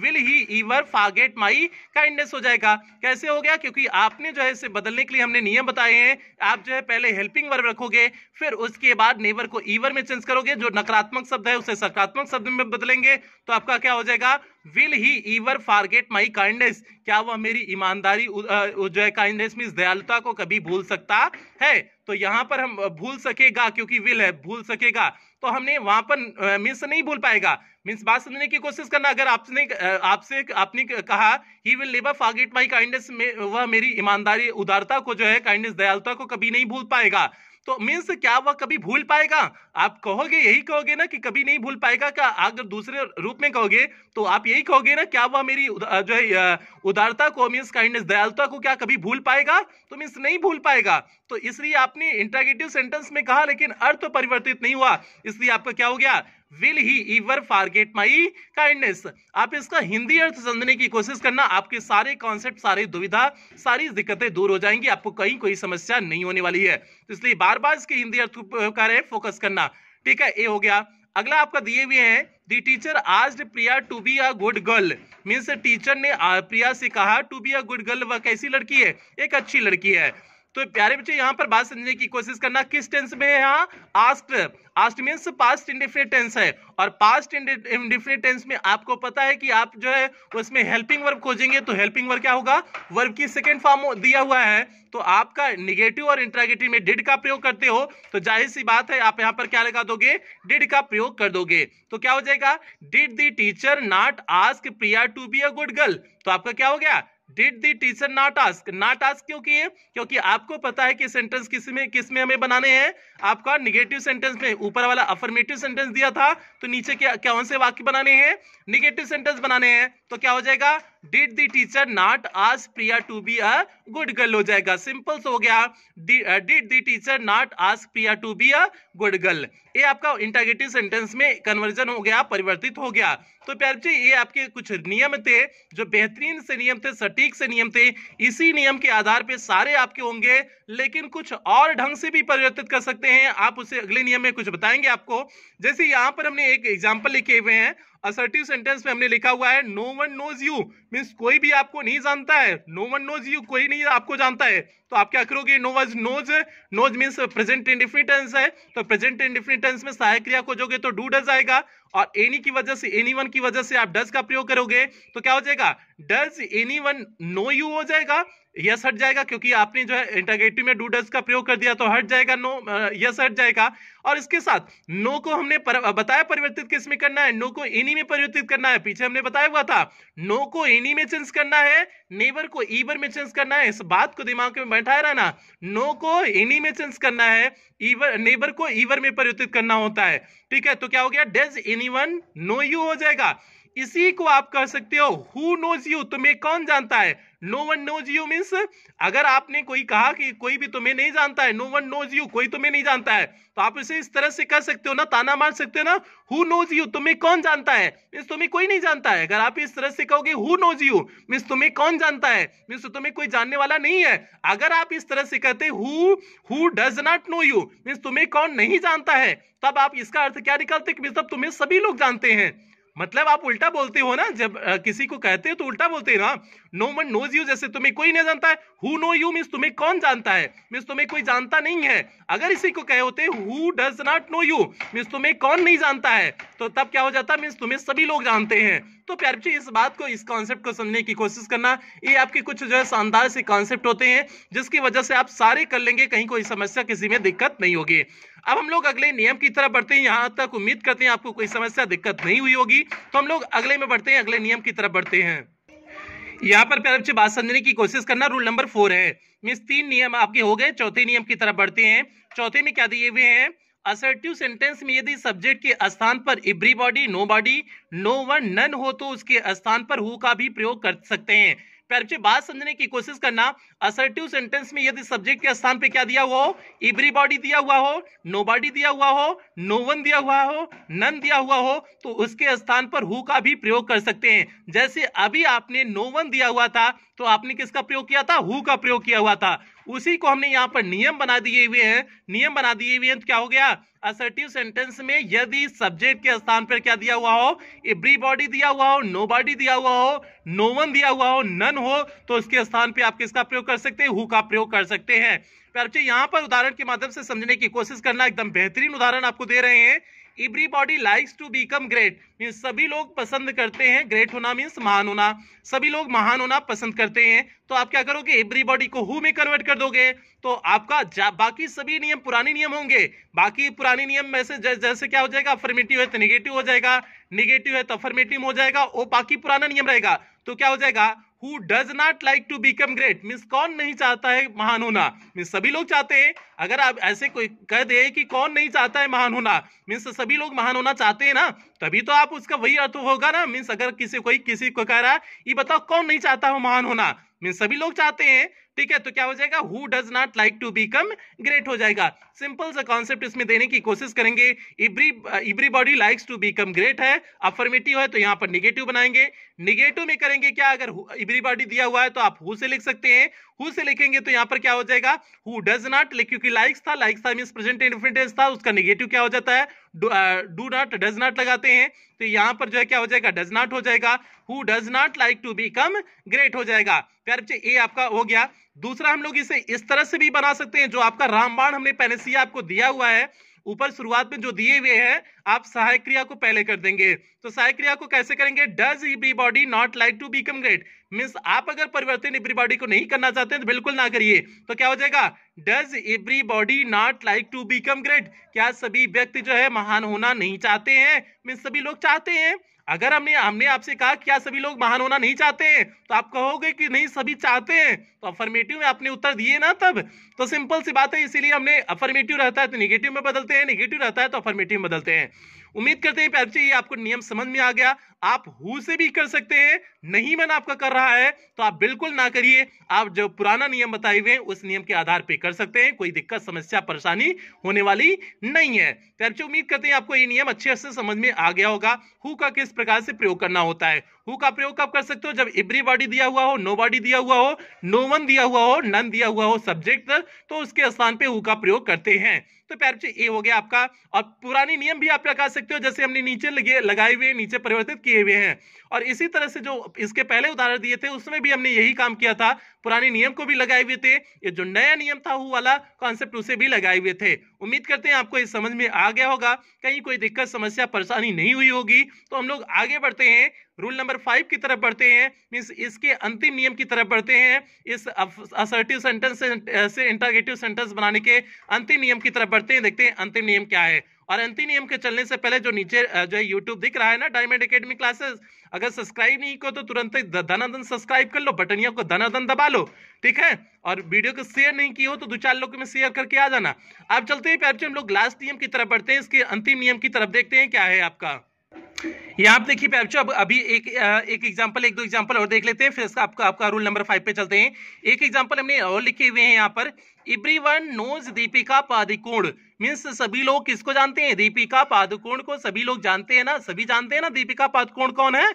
will he ever forget my kindness हो जाएगा कैसे हो गया क्योंकि आपने जो है इसे बदलने के लिए हमने नियम बताए हैं आप जो है पहले हेल्पिंग वर्ब रखोगे फिर उसके बाद नेवर को ईवर में चेंज करोगे जो नकारात्मक शब्द है उसे सकारात्मक शब्द में बदलेंगे तो आपका क्या हो जाएगा will he ever forget my kindness क्या वह मेरी ईमानदारी जो है काइंडनेस मीन दयालुता को कभी भूल सकता है तो यहां पर हम भूल सकेगा क्योंकि विल है भूल सकेगा तो हमने वहां पर मीन्स नहीं भूल पाएगा मीन्स बात समझने की कोशिश करना अगर आपने आपसे आपने कहा he will never forget my kindness वह मेरी ईमानदारी उदारता को जो है काइंडनेस दयालुता को कभी नहीं भूल पाएगा तो मीन्स क्या वह कभी भूल पाएगा आप कहोगे यही कहोगे ना कि कभी नहीं भूल पाएगा क्या अगर दूसरे रूप में कहोगे तो आप यही कहोगे ना क्या वह मेरी जो है उदारता को मीन्स काइंडनेस दयालुता को क्या कभी भूल पाएगा तो मीन्स नहीं भूल पाएगा तो इसलिए आपने इंटरगेटिव सेंटेंस में कहा लेकिन अर्थ परिवर्तित नहीं हुआ इसलिए आपका क्या हो गया will he ever forget my kindness आप इसका हिंदी अर्थ समझने की कोशिश करना आपके सारे कॉन्सेप्ट सारी दुविधा सारी दिक्कतें दूर हो जाएंगी आपको कहीं कोई समस्या नहीं होने वाली है तो इसलिए बार बार इसके हिंदी अर्थ पर फोकस करना ठीक है ए हो गया अगला आपका दिए हुए हैं दी टीचर आज Priya to be a good girl means teacher ने प्रिया से कहा to be a good girl वह कैसी लड़की है एक अच्छी लड़की है तो प्यारे बच्चे यहाँ पर बात समझने की कोशिश करना किस टेंस में है यहाँ asked asked means past indefinite tense है और पास्ट इंडिफिनिट टेंस में आपको पता है कि आप जो है उसमें हेल्पिंग वर्ब खोजेंगे तो हेल्पिंग वर्ब क्या होगा वर्ब की सेकेंड फॉर्म दिया हुआ है तो आपका निगेटिव और इंट्रागेटिव में डिड का प्रयोग करते हो तो जाहिर सी बात है आप यहाँ पर क्या लगा दोगे डिड का प्रयोग कर दोगे तो क्या हो जाएगा did the teacher not ask Priya to be a good girl तो आपका क्या हो गया did the teacher not ask not ask क्यों किए क्योंकि आपको पता है कि सेंटेंस किस में किस में हमें बनाने हैं आपका निगेटिव सेंटेंस में ऊपर वाला अफर्मेटिव सेंटेंस दिया था तो नीचे क्या कौन से वाक्य बनाने हैं निगेटिव सेंटेंस बनाने हैं तो क्या हो जाएगा did the teacher not ask Priya to be a good girl हो जाएगा सिंपल हो गया did the teacher not ask Priya to be a good girl ये आपका इंटागेटिव सेंटेंस में कन्वर्जन हो गया परिवर्तित हो गया तो प्यार जी ये आपके कुछ नियम थे जो बेहतरीन से नियम थे सटीक से नियम थे इसी नियम के आधार पर सारे आपके होंगे लेकिन कुछ और ढंग से भी परिवर्तित कर सकते हैं आप उसे अगले नियम में कुछ बताएंगे आपको जैसे यहाँ पर हमने एक एग्जाम्पल लिखे हुए हैं असर्टिव सेंटेंस में हमने लिखा हुआ है no one knows you means कोई भी आपको नहीं जानता है नो वन नोज यू कोई नहीं आपको जानता है तो आप क्या करोगे no was knows knows means present indefinite tense है तो प्रेजेंट इंडिफिनिटेंस में सहायक क्रिया खोजोगे तो डू डज आएगा और एनी की वजह से एनी वन की वजह से आप डज का प्रयोग करोगे तो क्या हो जाएगा does any one know you हो जाएगा यस हट जाएगा क्योंकि आपने जो है इंटरगेटिव में डू का प्रयोग कर दिया तो हट जाएगा नो यस हट जाएगा और इसके साथ नो को हमने पर, बताया परिवर्तित किस में करना है नो को एनी में परिवर्तित करना है पीछे हमने बताया हुआ था नो को एनी में चेंज करना है नेवर को ईवर में चेंज करना है इस बात को दिमाग में बैठाए रहना नो को एनी में चेंज करना है ईवर नेबर को ईवर में परिवर्तित करना होता है ठीक है तो क्या हो गया डेज एनी नो यू हो जाएगा इसी को आप कह सकते हो हु नोज यू तुम्हें कौन जानता है no one knows you means अगर आपने कोई कहा कि कोई भी तुम्हें नहीं जानता है नो वन नोज यू कोई तुम्हें नहीं जानता है तो आप इसे इस तरह से कह सकते हो ना ताना मार सकते हो ना हु नोज यू तुम्हें कौन जानता है मीन्स तुम्हें कोई नहीं जानता है अगर आप इस तरह से कहोगे हु नोज यू मीन्स तुम्हें कौन जानता है मीन्स तुम्हें कोई जानने वाला नहीं है अगर आप इस तरह से कहते who does not know you means तुम्हें कौन नहीं जानता है तब आप इसका अर्थ क्या निकालते मतलब तुम्हें सभी लोग जानते हैं मतलब आप उल्टा बोलते हो ना जब आ, किसी को कहते हो तो उल्टा बोलते हैं ना नो वन नोज यू जैसे तुम्हें कोई नहीं जानता है हु नो यू मीन्स तुम्हें कौन जानता है मीन्स तुम्हें कोई जानता नहीं है अगर इसी को कहे होते who does not know you means तुम्हें कौन नहीं जानता है तो तब क्या हो जाता मीन्स तुम्हें सभी लोग जानते हैं तो प्यार बच्चे इस बात को इस कॉन्सेप्ट को समझने की कोशिश करना ये आपके कुछ जो है शानदार से कॉन्सेप्ट होते हैं जिसकी वजह से आप सारे कर लेंगे कहीं कोई समस्या किसी में दिक्कत नहीं होगी अब हम लोग अगले नियम की तरफ बढ़ते हैं यहाँ तक उम्मीद करते हैं आपको कोई समस्या दिक्कत नहीं हुई होगी तो हम लोग अगले में बढ़ते हैं अगले नियम की तरफ बढ़ते हैं यहाँ पर प्यार बच्चे बात समझने की कोशिश करना रूल नंबर फोर है मीन तीन नियम आपके हो गए चौथे नियम की तरफ बढ़ते हैं चौथे में क्या दिए हुए हैं असर्टिव सेंटेंस में यदि सब्जेक्ट के स्थान पर everybody nobody no one none हो तो उसके स्थान पर हु का भी प्रयोग कर सकते हैं प्यार बच्चे बात समझने की कोशिश करना असर्टिव सेंटेंस में यदि सब्जेक्ट के स्थान पे क्या दिया हुआ हो बॉडी दिया हुआ हो नो बॉडी दिया हुआ हो नो वन दिया हुआ हो नन दिया हुआ हो तो उसके स्थान पर हु का भी प्रयोग कर सकते हैं जैसे अभी आपने नो वन दिया हुआ था तो आपने किसका प्रयोग किया था हु का प्रयोग किया हुआ था उसी को हमने यहाँ पर नियम बना दिए हुए हैं नियम बना दिए हुए हैं तो क्या हो गया असर्टिव सेंटेंस में यदि सब्जेक्ट के स्थान पर क्या दिया हुआ हो बॉडी दिया हुआ हो नो बॉडी दिया हुआ हो नो वन दिया हुआ हो नन हो तो उसके स्थान पर आप किसका प्रयोग कर सकते हैं हु का प्रयोग कर सकते हैं तो प्यार बच्चे यहाँ पर उदाहरण के माध्यम से समझने की कोशिश करना एकदम बेहतरीन उदाहरण आपको दे रहे हैं everybody likes to become great mean सभी लोग पसंद करते हैं ग्रेट होना मीन्स महान होना सभी लोग महान होना पसंद करते हैं तो आप क्या करोगे एवरी बॉडी को हु में कन्वर्ट कर दोगे तो आपका बाकी सभी नियम पुराने नियम होंगे बाकी पुराने नियम में से जैसे क्या हो जाएगा अफर्मेटिव है तो निगेटिव हो जाएगा निगेटिव है तो अफर्मेटिव हो जाएगा और बाकी पुराना नियम रहेगा तो क्या हो जाएगा who does not like to become great means कौन नहीं चाहता है महान होना मीन्स सभी लोग चाहते हैं अगर आप ऐसे कोई कह दे कि कौन नहीं चाहता है महान होना मीन्स सभी लोग महान होना चाहते हैं ना तभी तो आप उसका वही अर्थ होगा ना मीन्स अगर किसी कोई किसी को कह रहा है ये बताओ कौन नहीं चाहता हो महान होना मीन सभी लोग चाहते हैं ठीक है तो क्या हो जाएगा who does not like to become great हो जाएगा सिंपल सा कॉन्सेप्ट इसमें देने की कोशिश करेंगे every everybody likes to become great है अफर्मेटिव है तो यहां पर निगेटिव बनाएंगे निगेटिव में करेंगे क्या अगर एवरीबॉडी दिया हुआ है तो आप हु से लिख सकते हैं हु से लिखेंगे तो यहां पर क्या हो जाएगा हु डज नॉट क्योंकि लाइक्स था लाइक्स था मीन प्रेजेंट इंडिफरेंट था उसका निगेटिव क्या हो जाता है डू नॉट डज नॉट लगाते हैं तो यहां पर जो है क्या हो जाएगा डज नॉट हो जाएगा who does not like to become great हो जाएगा प्यार बच्चे ए आपका हो गया दूसरा हम लोग इसे इस तरह से भी बना सकते हैं जो आपका रामबाण हमने पेनेसिया आपको दिया हुआ है ऊपर शुरुआत में जो दिए हुए हैं आप सहायक क्रिया को पहले कर देंगे तो सहायक क्रिया को कैसे करेंगे does everybody not like to become great means आप अगर परिवर्तन एवरी बॉडी को नहीं करना चाहते हैं तो बिल्कुल ना करिए तो क्या हो जाएगा does everybody not like to become great क्या सभी व्यक्ति जो है महान होना नहीं चाहते हैं मीन्स सभी लोग चाहते हैं अगर हमने हमने आपसे कहा क्या सभी लोग महान होना नहीं चाहते हैं तो आप कहोगे कि नहीं सभी चाहते हैं तो अफर्मेटिव में आपने उत्तर दिए ना तब तो सिंपल सी बात है इसीलिए हमने अफर्मेटिव रहता है तो निगेटिव में बदलते हैं निगेटिव रहता है तो अफर्मेटिव में बदलते हैं उम्मीद करते हैं प्यारे ये आपको नियम समझ में आ गया आप हु से भी कर सकते हैं नहीं मन आपका कर रहा है तो आप बिल्कुल ना करिए आप जो पुराना नियम बताए हुए हैं उस नियम के आधार पर कर सकते हैं कोई दिक्कत समस्या परेशानी होने वाली नहीं है प्यारे उम्मीद करते हैं आपको ये नियम अच्छे से समझ में आ गया होगा हु का किस प्रकार से प्रयोग करना होता है हु का प्रयोग कब कर सकते हो जब बॉडी दिया हुआ हो नो बॉडी दिया हुआ हो नो वन दिया हुआ हो नन दिया हुआ हो सब्जेक्ट तो उसके स्थान पे हु का प्रयोग करते हैं तो प्यार बच्चे ए हो गया आपका और पुराने नियम भी आप लगा सकते हो जैसे हमने नीचे लगे लगाए हुए नीचे परिवर्तित किए हुए हैं और इसी तरह से जो इसके पहले उदाहरण दिए थे उसमें भी हमने यही काम किया था पुराने नियम को भी लगाए हुए थे ये जो नया नियम था हु वाला कॉन्सेप्ट उसे भी लगाए हुए थे उम्मीद करते हैं आपको ये समझ में आ गया होगा कहीं कोई दिक्कत समस्या परेशानी नहीं हुई होगी तो हम लोग आगे बढ़ते हैं रूल नंबर फाइव की तरफ बढ़ते हैं मीन्स इसके अंतिम नियम की तरफ बढ़ते हैं इस असर्टिव सेंटेंस से, से इंटरगेटिव सेंटेंस बनाने के अंतिम नियम की तरफ बढ़ते हैं देखते हैं अंतिम नियम क्या है और अंतिम नियम के चलने से पहले जो नीचे जो है यूट्यूब दिख रहा है ना डायमंड अकेडमी क्लासेस अगर सब्सक्राइब नहीं करो तो तुरंत धनाधन सब्सक्राइब कर लो बटनिया को धनाधन दबा लो ठीक है और वीडियो को शेयर नहीं की हो तो दो चार लोग में शेयर करके आ जाना आप चलते हैं प्यार हम लोग लास्ट नियम की तरफ बढ़ते हैं इसके अंतिम नियम की तरफ देखते हैं क्या है आपका यहाँ आप देखिए बच्चों अब अभी एक एक एग्जांपल एक दो एग्जांपल और देख लेते हैं फिर इसका आपका आपका रूल नंबर फाइव पे चलते हैं एक एग्जांपल हमने और लिखे हुए हैं यहाँ पर everyone knows Deepika Padukone means सभी लोग किसको जानते हैं दीपिका पादुकोण को सभी लोग जानते हैं ना सभी जानते हैं ना दीपिका पादुकोण कौन है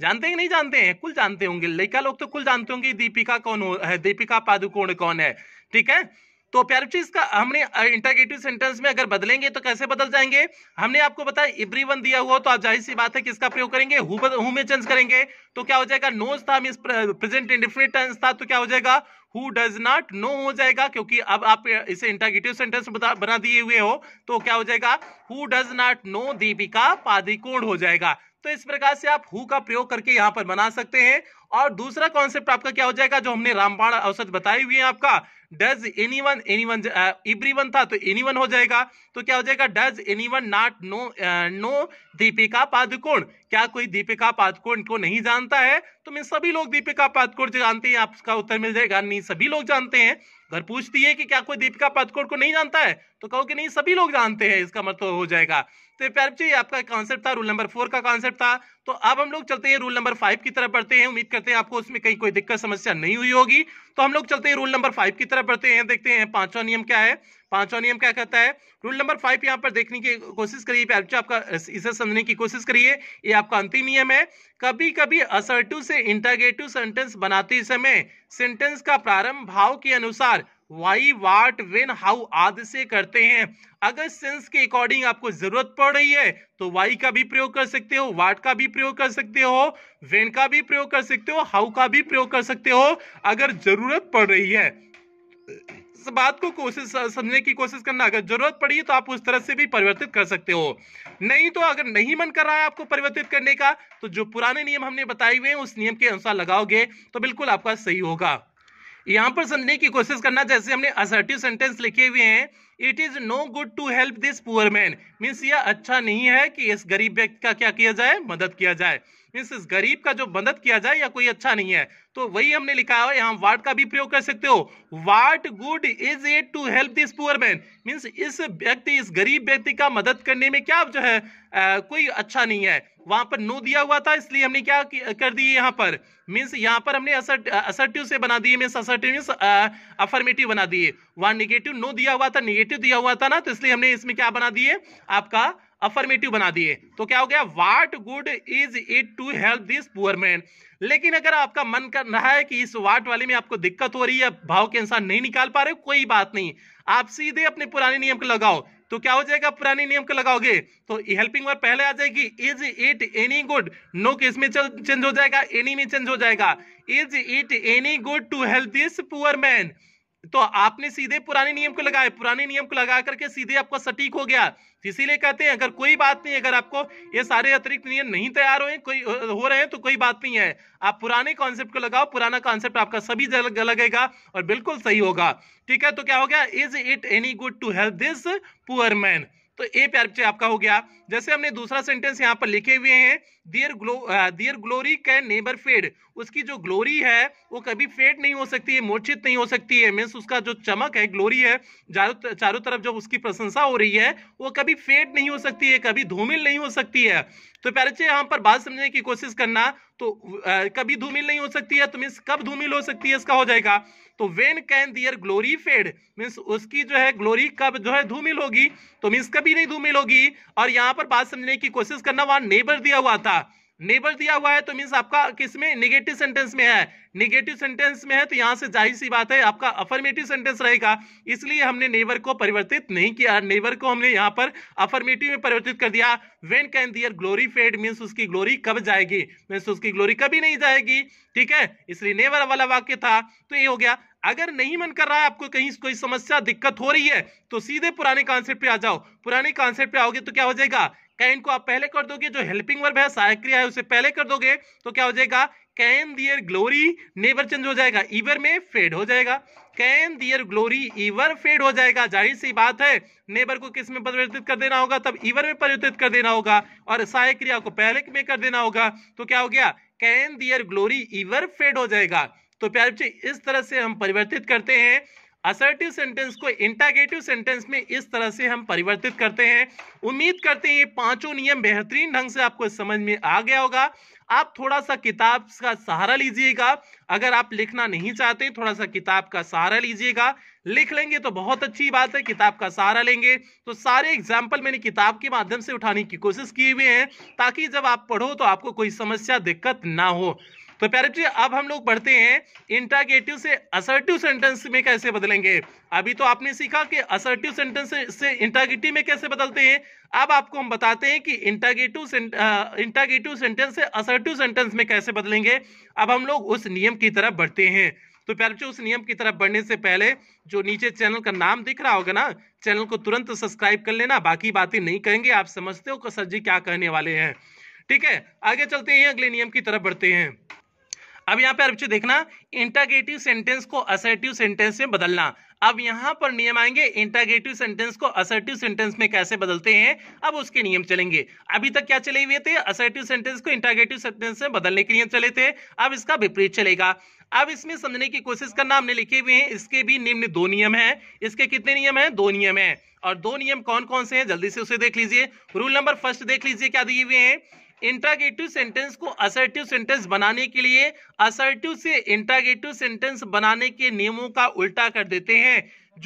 जानते हैं नहीं जानते हैं कुल जानते होंगे लड़का लोग तो कुल जानते होंगे दीपिका कौन है दीपिका पादुकोण कौन है ठीक है तो ऑपेरिटिव्स का हमने इंटरगेटिव सेंटेंस में अगर बदलेंगे तो कैसे बदल जाएंगे हमने आपको बताया एवरी दिया हुआ तो आप जाहिर सी बात है किसका प्रयोग करेंगे हु में चेंज करेंगे तो क्या हो जाएगा नोज था मीन प्रेजेंट इंडिफिनिट टेंस था तो क्या हो जाएगा हु डज नॉट नो हो जाएगा क्योंकि अब आप इसे इंटरगेटिव सेंटेंस बना दिए हुए हो तो क्या हो जाएगा who does not know Deepika Padukone हो जाएगा तो इस प्रकार से आप हु का प्रयोग करके यहां पर बना सकते हैं और दूसरा कॉन्सेप्ट आपका क्या हो जाएगा जो हमने रामबाण औसत बताई हुई है आपका does any one any one every one था तो एनी वन हो जाएगा तो क्या हो जाएगा does any one not know know Deepika Padukone क्या कोई दीपिका पादुकोण को नहीं जानता है तो मैं सभी लोग दीपिका पादुकोण जानते हैं आपका उत्तर मिल जाएगा नहीं सभी लोग जानते हैं अगर पूछती है कि क्या कोई दीपिका पादुकोण को नहीं जानता है तो कहो कि नहीं सभी लोग जानते हैं इसका मतलब हो जाएगा तो प्यार आपका कॉन्सेप्ट था रूल नंबर फोर का कॉन्सेप्ट था तो अब हम लोग चलते हैं रूल नंबर फाइव की तरफ बढ़ते हैं उम्मीद करते हैं आपको उसमें कहीं कोई दिक्कत समस्या नहीं हुई होगी तो हम लोग चलते हैं रूल नंबर फाइव की तरफ बढ़ते हैं देखते हैं पांचवा नियम क्या है पांचवा नियम क्या कहता है रूल नंबर फाइव यहाँ पर देखने की कोशिश करिए तो आपका इसे समझने की कोशिश करिए ये आपका अंतिम नियम है कभी कभी असर्टिव से इंटरगेटिव सेंटेंस बनाते समय सेंटेंस का प्रारंभ भाव के अनुसार वाई वाट वेन हाउ आदि से करते हैं अगर सेंस के अकॉर्डिंग आपको जरूरत पड़ रही है तो वाई का भी प्रयोग कर सकते हो वाट का भी प्रयोग कर सकते हो वेन का भी प्रयोग कर सकते हो हाउ का भी प्रयोग कर सकते हो अगर जरूरत पड़ रही है इस बात को कोशिश समझने की कोशिश करना अगर जरूरत पड़ी तो आप उस तरह से भी परिवर्तित कर सकते हो नहीं तो अगर नहीं मन कर रहा है आपको परिवर्तित करने का तो जो पुराने नियम हमने बताए हुए हैं उस नियम के अनुसार लगाओगे तो बिल्कुल आपका सही होगा यहां पर समझने की कोशिश करना जैसे हमने असर्टिव सेंटेंस लिखे हुए हैं it is no good to help this poor man means यह अच्छा नहीं है कि इस गरीब व्यक्ति का क्या किया जाए मदद किया जाए मीन्स इस गरीब का जो मदद किया जाए या कोई अच्छा नहीं है तो वही हमने लिखा है यहाँ वाट का भी प्रयोग कर सकते हो what good is it to help this poor man means इस व्यक्ति इस गरीब व्यक्ति का मदद करने में क्या जो है आ, कोई अच्छा नहीं है वहां पर नो दिया हुआ था इसलिए हमने क्या कर दिए यहाँ पर मीन्स यहाँ पर हमने असर्ट, असर्टिव से बना दिए मीन्स असर्टिव मीन्स अफर्मेटिव बना दिए वहां निगेटिव नो दिया हुआ था निगेटिव दिया हुआ था ना तो इसलिए हमने इसमें क्या बना दिए आपका अफर्मेटिव बना दिए तो क्या हो गया what good is it to help this poor man लेकिन अगर आपका मन कर रहा है कि इस वाट वाले में आपको दिक्कत हो रही है भाव के इंसान नहीं निकाल पा रहे कोई बात नहीं आप सीधे अपने पुराने नियम को लगाओ तो क्या हो जाएगा पुराने नियम को लगाओगे तो हेल्पिंग वर्ड पहले आ जाएगी is it any good no किस में चेंज हो जाएगा एनी में चेंज हो जाएगा is it any good to help this poor man तो आपने सीधे पुराने नियम को लगाए पुराने नियम को लगा करके सीधे आपका सटीक हो गया इसीलिए कहते हैं अगर कोई बात नहीं अगर आपको ये सारे अतिरिक्त नियम नहीं तैयार हो कोई हो रहे हैं तो कोई बात नहीं है आप पुराने कॉन्सेप्ट को लगाओ पुराना कॉन्सेप्ट आपका सभी जगह लगेगा और बिल्कुल सही होगा ठीक है तो क्या हो गया is it any good to help this poor man तो ए प्यार पिक्चर आपका हो गया जैसे हमने दूसरा सेंटेंस यहाँ पर लिखे हुए हैं their glow their glory can never fade उसकी जो ग्लोरी है वो कभी फेड नहीं हो सकती है मूर्छित नहीं हो सकती है मीन्स उसका जो चमक है ग्लोरी है चारों चारों तरफ जब उसकी प्रशंसा हो रही है वो कभी फेड नहीं हो सकती है कभी धूमिल नहीं हो सकती है तो बच्चे यहाँ पर बात समझने की कोशिश करना तो आ, कभी धूमिल नहीं हो सकती है तो मीन्स कब धूमिल हो सकती है इसका हो जाएगा तो when can their glory fade means उसकी जो है ग्लोरी कब जो है धूमिल होगी तो मीन्स कभी नहीं धूमिल होगी और यहाँ पर बात समझने की कोशिश करना वहां नेबर दिया हुआ था नेबर दिया हुआ है तो मीन्स आपका किसमें निगेटिव सेंटेंस में है निगेटिव सेंटेंस में है तो यहाँ से जाहिर सी बात है आपका अफर्मेटिव सेंटेंस रहेगा इसलिए हमने नेबर को परिवर्तित नहीं किया नेबर को हमने यहाँ पर अफर्मेटिव में परिवर्तित कर दिया when can their glory fade means उसकी ग्लोरी कब जाएगी मीन्स उसकी ग्लोरी कभी नहीं जाएगी ठीक है इसलिए नेवर वाला वाक्य था तो ये हो गया अगर नहीं मन कर रहा है आपको कहीं कोई समस्या दिक्कत हो रही है तो सीधे पुराने कॉन्सेप्ट पे आ जाओ पुराने कॉन्सेप्ट पे आओगे तो क्या हो जाएगा क्या इनको आप पहले कर दोगे जो हेल्पिंग वर्ब है सहायक क्रिया है उसे पहले कर दोगे तो क्या हो जाएगा can their glory never change हो जाएगा ईवर में फेड हो जाएगा can their glory ever fade हो जाएगा जाहिर सी बात है नेबर को किस में परिवर्तित कर देना होगा तब ईवर में परिवर्तित कर देना होगा और सहायक क्रिया को पहले में कर देना होगा तो क्या हो गया can their glory ever fade हो जाएगा तो प्यारे बच्चे इस तरह से हम परिवर्तित करते हैं असर्टिव सेंटेंस को इंटागेटिव सेंटेंस में इस तरह से हम परिवर्तित करते हैं उम्मीद करते हैं ये पांचों नियम बेहतरीन ढंग से आपको समझ में आ गया होगा आप थोड़ा सा किताब का सहारा लीजिएगा अगर आप लिखना नहीं चाहते थोड़ा सा किताब का सहारा लीजिएगा लिख लेंगे तो बहुत अच्छी बात है किताब का सहारा लेंगे तो सारे एग्जाम्पल मैंने किताब के माध्यम से उठाने की कोशिश किए हुए हैं ताकि जब आप पढ़ो तो आपको कोई समस्या दिक्कत ना हो तो प्यारे बच्चे अब हम लोग पढ़ते हैं इंटागेटिव से असर्टिव सेंटेंस में कैसे बदलेंगे अभी तो आपने सीखा कि असर्टिव सेंटेंस से, से इंटागेटिव में कैसे बदलते हैं अब आपको हम बताते हैं कि इंटागेटिव इंटागेटिव सेंटेंस से असर्टिव सेंटेंस में कैसे बदलेंगे अब हम लोग उस नियम की तरफ बढ़ते हैं तो प्यारे बच्चे उस नियम की तरफ बढ़ने से पहले जो नीचे चैनल का नाम दिख रहा होगा ना चैनल को तुरंत सब्सक्राइब कर लेना बाकी बातें नहीं कहेंगे आप समझते हो कि सर जी क्या कहने वाले हैं ठीक है आगे चलते हैं अगले नियम की तरफ बढ़ते हैं अब यहाँ पे बच्चों देखना इंटरगेटिव सेंटेंस को असर्टिव सेंटेंस में बदलना अब यहाँ पर नियम आएंगे इंटरगेटिव सेंटेंस को असर्टिव सेंटेंस में कैसे बदलते हैं अब उसके नियम चलेंगे अभी तक क्या चले हुए थे असर्टिव सेंटेंस को इंटरगेटिव सेंटेंस में बदलने के नियम चले थे अब इसका विपरीत चलेगा अब इसमें समझने की कोशिश करना हमने लिखे हुए हैं इसके भी निम्न दो नियम हैं इसके कितने नियम हैं दो नियम हैं और दो नियम कौन कौन से हैं जल्दी से उसे देख लीजिए रूल नंबर फर्स्ट देख लीजिए क्या दिए हुए हैं इंट्रागेटिव सेंटेंस को असर्टिव सेंटेंस बनाने के लिए असर्टिव से इंट्रागेटिव सेंटेंस बनाने के नियमों का उल्टा कर देते हैं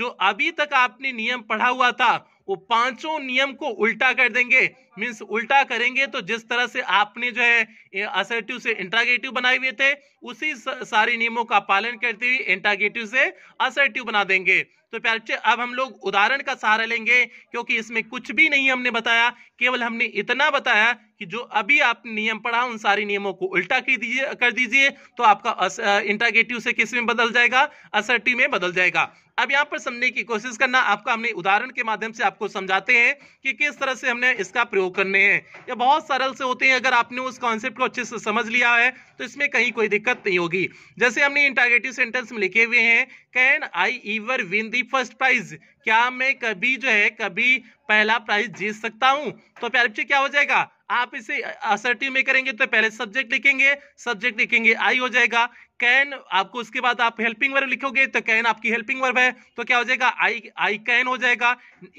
जो अभी तक आपने नियम पढ़ा हुआ था वो पांचों नियम को उल्टा कर देंगे मीन्स उल्टा करेंगे तो जिस तरह से आपने जो है असर्टिव से इंट्रागेटिव बनाए हुए थे उसी सारे नियमों का पालन करते हुए इंट्रागेटिव से असर्टिव बना देंगे तो प्यारे अब हम लोग उदाहरण का सहारा लेंगे क्योंकि इसमें कुछ भी नहीं हमने बताया केवल हमने इतना बताया कि जो अभी आप नियम पढ़ा उन सारे नियमों को उल्टा की दीजिए कर दीजिए तो आपका इंटरगेटिव से किस में बदल जाएगा असर्टिव में बदल जाएगा अब यहाँ पर समझने की कोशिश करना आपका हमने उदाहरण के माध्यम से आपको समझाते हैं कि किस तरह से हमने इसका प्रयोग करने हैं ये बहुत सरल से होते हैं अगर आपने उस कॉन्सेप्ट को अच्छे से समझ लिया है तो इसमें कहीं कोई दिक्कत नहीं होगी जैसे हमने इंटागेटिव सेंटेंस में लिखे हुए हैं can I ever win the first prize क्या मैं कभी जो है कभी पहला प्राइज जीत सकता हूँ तो प्यार क्या हो जाएगा आप इसे असर्टिव में करेंगे तो पहले सब्जेक्ट लिखेंगे सब्जेक्ट लिखेंगे आई हो जाएगा कैन आपको उसके बाद आप हेल्पिंग वर्ब लिखोगे तो कैन आपकी हेल्पिंग वर्ब है तो क्या हो जाएगा आई आई कैन हो जाएगा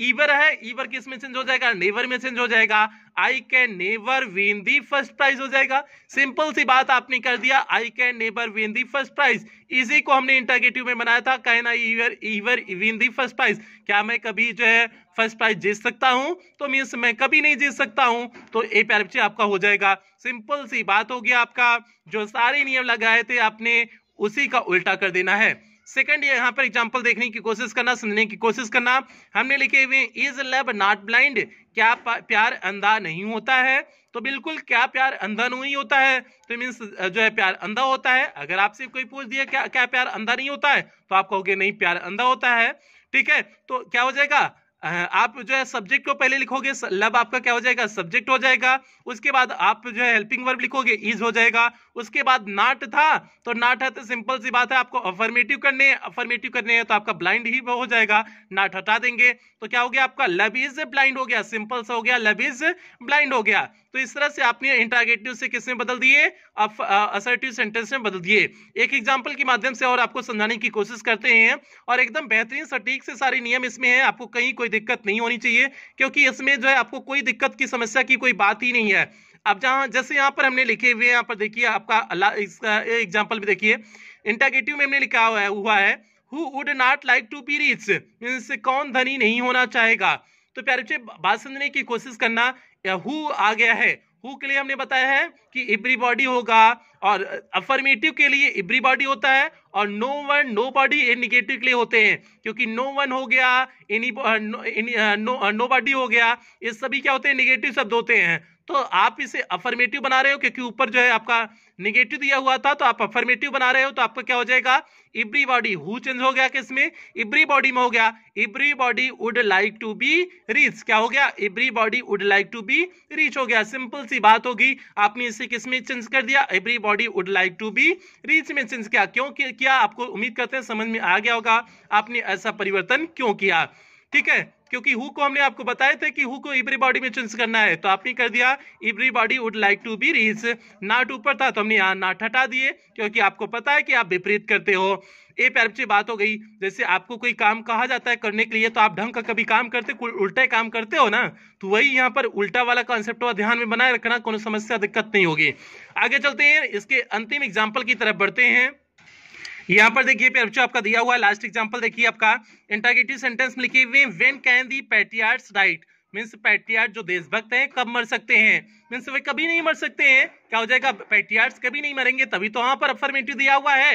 ईवर है ईवर किस में चेंज हो जाएगा नेवर में चेंज हो जाएगा I can never win the first prize हो जाएगा सिंपल सी बात आपने कर दिया I can never win the first prize इसी को हमने इंटरगेटिव में बनाया था can I ever ever win the first prize क्या मैं कभी जो है फर्स्ट प्राइज जीत सकता हूं तो मीन्स मैं कभी नहीं जीत सकता हूं तो ए प्यार बच्चे आपका हो जाएगा सिंपल सी बात हो गया आपका जो सारे नियम लगाए थे आपने उसी का उल्टा कर देना है सेकंड यहाँ पर एग्जांपल देखने की कोशिश करना सुनने की कोशिश करना हमने लिखे हुए इज लव नॉट ब्लाइंड क्या प्यार अंधा नहीं होता है तो बिल्कुल क्या प्यार अंधा नहीं होता है तो मीन्स जो है प्यार अंधा होता है अगर आपसे कोई पूछ दिया क्या क्या प्यार अंधा नहीं होता है तो आप कहोगे नहीं प्यार अंधा होता है ठीक है तो क्या हो जाएगा आप जो है सब्जेक्ट को पहले लिखोगे लब आपका क्या हो जाएगा सब्जेक्ट हो जाएगा उसके बाद आप जो है हेल्पिंग वर्ब लिखोगे इज हो जाएगा उसके बाद नाट था तो नाट है तो सिंपल सी बात है आपको अफर्मेटिव करने अफर्मेटिव करने हैं तो आपका ब्लाइंड ही हो जाएगा नाट हटा देंगे तो क्या हो गया आपका लब इज ब्लाइंड हो गया सिंपल सा हो गया लव इज ब्लाइंड हो गया तो इस तरह से आपने इंटरागेटिव से किसने बदल दिए आप असर्टिव सेंटेंस में बदल दिए एक एग्जाम्पल के माध्यम से और आपको समझाने की कोशिश करते हैं और एकदम बेहतरीन सटीक से सारे नियम इसमें है आपको कहीं कोई दिक्कत नहीं होनी चाहिए क्योंकि इसमें जो है आपको कोई दिक्कत की समस्या की कोई बात ही नहीं है अब जहां जैसे यहाँ पर हमने लिखे हुए यहाँ पर देखिए आपका एग्जाम्पल भी देखिए इंटागेटिव में हमने लिखा हुआ है who would not like to be rich means कौन धनी नहीं होना चाहेगा तो प्यारे बच्चे बात समझने की कोशिश करना या हु आ गया है हु के लिए हमने बताया है कि एवरीबॉडी होगा और अफर्मेटिव के लिए एवरीबॉडी होता है और no one nobody negative के लिए होते हैं क्योंकि नो वन हो गया एनी नो बॉडी हो गया ये सभी क्या होते हैं निगेटिव शब्द होते हैं तो आप इसे अफर्मेटिव बना रहे हो क्योंकि ऊपर जो है आपका निगेटिव दिया हुआ था तो आप अफर्मेटिव बना रहे हो तो आपका क्या हो जाएगा इब्री बॉडी हु चेंज हो गया किसमें इब्री बॉडी में हो गया everybody would like to be rich क्या हो गया everybody would like to be rich हो गया सिंपल सी बात होगी आपने इसे किसमें चेंज कर दिया everybody would like to be rich में चेंज किया क्यों किया आपको उम्मीद करते हैं समझ में आ गया होगा आपने ऐसा परिवर्तन क्यों किया ठीक है क्योंकि हु को हमने आपको बताया था कि हु को इवरी बॉडी में चेंज करना है तो आपने कर दिया everybody would like to be rich not ऊपर था तो हमने यहाँ नाट हटा दिए क्योंकि आपको पता है कि आप विपरीत करते हो ये पैर से बात हो गई जैसे आपको कोई काम कहा जाता है करने के लिए तो आप ढंग का कभी काम करते कोई उल्टा काम करते हो ना तो वही यहाँ पर उल्टा वाला कॉन्सेप्ट ध्यान में बनाए रखना कोई समस्या दिक्कत नहीं होगी आगे चलते हैं इसके अंतिम एग्जाम्पल की तरफ बढ़ते हैं यहाँ पर देखिए बच्चों आपका दिया हुआ है लास्ट एग्जाम्पल देखिए आपका इंटरगेटिव सेंटेंस में लिखी हुई when can the patriots right means patriots जो देशभक्त हैं कब मर सकते हैं मीन्स वे कभी नहीं मर सकते हैं क्या हो जाएगा पैटियार्स कभी नहीं मरेंगे तभी तो वहां पर अफर्मेटिव दिया हुआ है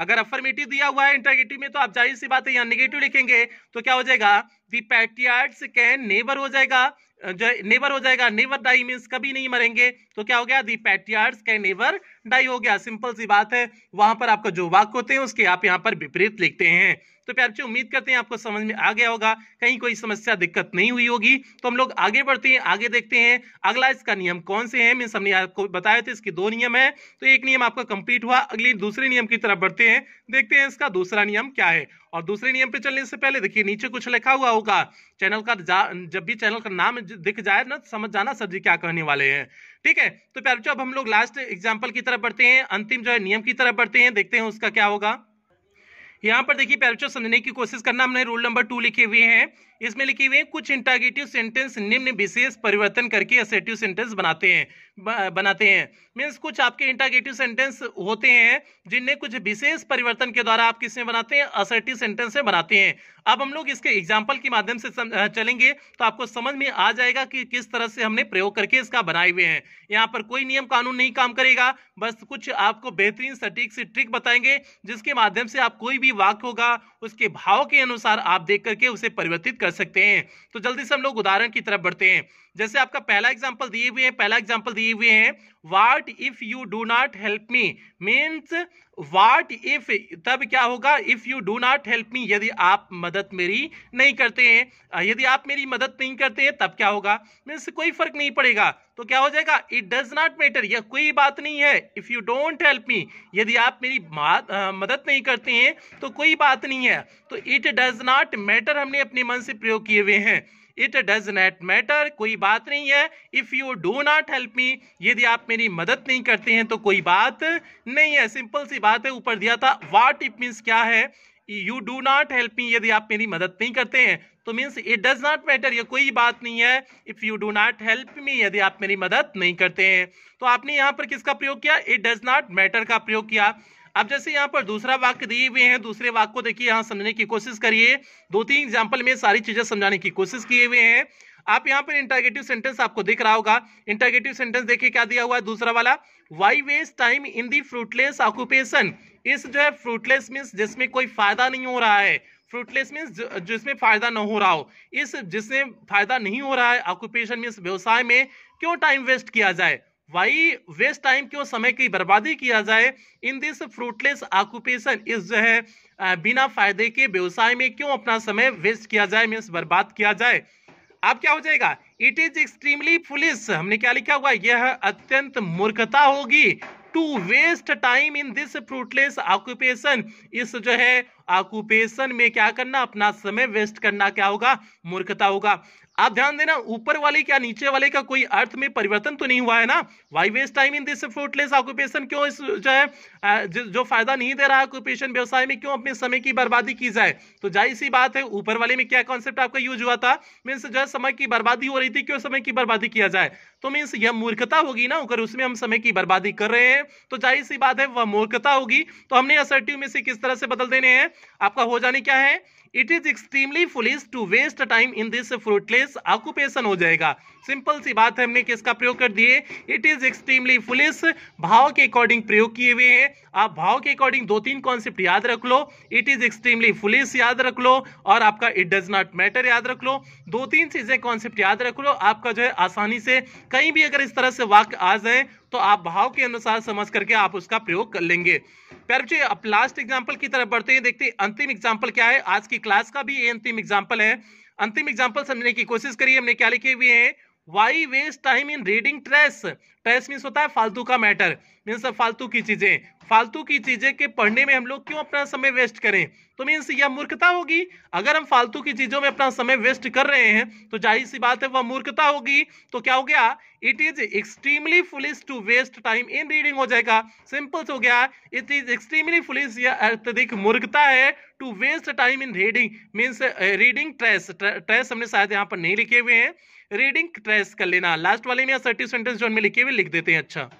अगर अफर्मेटिव दिया हुआ है इंटरगेटिव में तो आप जाहिर सी बात है यहाँ निगेटिव लिखेंगे तो क्या हो जाएगा दी पैटियार्ड कैन नेबर हो जाएगा जो नेबर हो जाएगा नेवर डाई मीन्स कभी नहीं मरेंगे तो क्या हो गया the patriots can never die हो गया सिंपल सी बात है वहां पर आपका जो वाक्य होते हैं उसके आप यहाँ पर विपरीत लिखते हैं तो प्यार बच्चों उम्मीद करते हैं आपको समझ में आ गया होगा कहीं कोई समस्या दिक्कत नहीं हुई होगी तो हम लोग आगे बढ़ते हैं आगे देखते हैं अगला इसका नियम कौन से है मीन्स हमने आपको बताया था इसके दो नियम है तो एक नियम आपका कंप्लीट हुआ अगले दूसरे नियम की तरफ बढ़ते हैं देखते हैं इसका दूसरा नियम क्या है और दूसरे नियम पे चलने से पहले देखिए नीचे कुछ लिखा हुआ होगा चैनल का जब भी चैनल का नाम दिख जाए ना समझ जाना सर जी क्या कहने वाले हैं ठीक है तो प्यार अब हम लोग लास्ट एग्जाम्पल की तरफ बढ़ते हैं अंतिम जो है नियम की तरफ बढ़ते हैं देखते हैं उसका क्या होगा यहां पर देखिए पहले समझने की कोशिश करना हमने रूल नंबर टू लिखे हुए हैं इसमें लिखी हुई है कुछ इंटागेटिव सेंटेंस निम्न विशेष परिवर्तन करके असेटिव सेंटेंस बनाते हैं बनाते हैं मीन्स कुछ आपके इंटागेटिव सेंटेंस होते हैं जिन्हें कुछ विशेष परिवर्तन के द्वारा आप किसमें बनाते हैं असेटिव सेंटेंस में बनाते हैं अब हम लोग इसके एग्जाम्पल के माध्यम से चलेंगे तो आपको समझ में आ जाएगा कि किस तरह से हमने प्रयोग करके इसका बनाए हुए हैं यहाँ पर कोई नियम कानून नहीं काम करेगा बस कुछ आपको बेहतरीन सटीक से ट्रिक बताएंगे जिसके माध्यम से आप कोई भी वाक्य होगा उसके भाव के अनुसार आप देख करके उसे परिवर्तित कर सकते हैं तो जल्दी से हम लोग उदाहरण की तरफ बढ़ते हैं जैसे आपका पहला एग्जाम्पल दिए हुए हैं पहला एग्जाम्पल दिए हुए हैं what if you do not help me means what if तब क्या होगा if you do not help me यदि आप मदद मेरी नहीं करते हैं यदि आप मेरी मदद नहीं करते हैं तब क्या होगा मीन्स कोई फर्क नहीं पड़ेगा तो क्या हो जाएगा इट डज नॉट मैटर यह कोई बात नहीं है if you don't help me यदि आप मेरी मदद नहीं करते हैं तो कोई बात नहीं है तो इट डज नॉट मैटर हमने अपने मन से प्रयोग किए हुए हैं इट डज नॉट मैटर कोई बात नहीं है if you do not help me यदि आप मेरी मदद नहीं करते हैं तो कोई बात नहीं है सिंपल सी बात है ऊपर दिया था वाट इट मीन्स क्या है you do not help me यदि आप मेरी मदद नहीं करते हैं तो means it does not matter ये कोई बात नहीं है if you do not help me यदि आप मेरी मदद नहीं करते हैं तो आपने यहाँ पर किसका प्रयोग किया इट डज नॉट मैटर का प्रयोग किया अब जैसे यहाँ पर दूसरा वाक्य दिए हुए हैं दूसरे वाक्य को देखिए यहाँ समझने की कोशिश करिए दो तीन एग्जाम्पल में सारी चीजें समझाने की कोशिश किए हुए हैं आप यहाँ पर इंटरगेटिव सेंटेंस आपको दिख रहा होगा इंटरगेटिव सेंटेंस देखिए क्या दिया हुआ है दूसरा वाला why waste time in the fruitless occupation इस जो है फ्रूटलेस मीन्स जिसमें कोई फायदा नहीं हो रहा है फ्रूटलेस मीन्स जिसमें फायदा ना हो रहा हो इस जिसमें फायदा नहीं हो रहा है ऑक्यूपेशन मीन्स व्यवसाय में क्यों टाइम वेस्ट किया जाए वाई वेस्ट टाइम क्यों समय की बर्बादी किया जाए इन दिस फ्रूटलेस ऑक्यूपेशन इस जो है बिना फायदे के व्यवसाय में क्यों अपना समय वेस्ट किया जाए मीन्स बर्बाद किया जाए अब क्या हो जाएगा इट इज एक्सट्रीमली फुलिस हमने क्या लिखा हुआ यह अत्यंत मूर्खता होगी to waste time in this fruitless occupation इस जो है ऑक्यूपेशन में क्या करना अपना समय वेस्ट करना क्या होगा मूर्खता होगा आप ध्यान देना ऊपर वाले क्या नीचे वाले का कोई अर्थ में परिवर्तन तो नहीं हुआ है ना why waste time in this fruitless occupation क्यों इस जो है जो फायदा नहीं दे रहा है ऑक्यूपेशन व्यवसाय में क्यों अपने समय की बर्बादी की जाए तो जाहिर सी बात है ऊपर वाले में क्या कॉन्सेप्ट आपका यूज हुआ था मीन्स जो है समय की बर्बादी हो रही थी क्यों समय की बर्बादी किया जाए तो मीन्स यह मूर्खता होगी ना अगर उसमें हम समय की बर्बादी कर रहे हैं तो जाहिर सी बात है वह मूर्खता होगी तो हमने असर्टिव में से किस तरह से बदल देने हैं आपका हो जाने क्या है it is extremely foolish to waste time in this fruitless occupation हो जाएगा सिंपल सी बात है हमने किसका प्रयोग कर दिए इट इज एक्सट्रीमली फुलिस भाव के अकॉर्डिंग प्रयोग किए हुए हैं आप भाव के अकॉर्डिंग दो तीन कॉन्सेप्ट याद रख लो इट इज एक्सट्रीमली फुलिस याद रख लो और आपका इट डज नॉट मैटर याद रख लो दो तीन चीजें कॉन्सेप्ट याद रख लो आपका जो है आसानी से कहीं भी अगर इस तरह से वाक्य आ जाए तो आप भाव के अनुसार समझ करके आप उसका प्रयोग कर लेंगे प्यार बच्चे अब लास्ट एग्जाम्पल की तरफ बढ़ते हैं देखते हैं अंतिम एग्जाम्पल क्या है आज की क्लास का भी ये अंतिम एग्जाम्पल है अंतिम एग्जाम्पल समझने की कोशिश करिए हमने क्या लिखे हुए हैं why waste time in reading trash trash means होता है फालतू का मैटर मीन्स फालतू की चीजें फालतू की चीजें के पढ़ने में हम लोग क्यों अपना समय वेस्ट करें तो मीन्स यह मूर्खता होगी अगर हम फालतू की चीजों में अपना समय वेस्ट कर रहे हैं तो जाहिर सी बात है वह मूर्खता होगी तो क्या हो गया it is extremely foolish to waste time in reading हो जाएगा सिंपल हो गया इट इज एक्सट्रीमली फुलिस यह अत्यधिक मूर्खता है to waste time in reading means reading trash trash हमने शायद यहाँ पर नहीं लिखे हुए हैं रीडिंग ट्रेस कर लेना लास्ट वाले में सर्टिव सेंटेंस जो हमें लिखे हुए लिख देते हैं अच्छा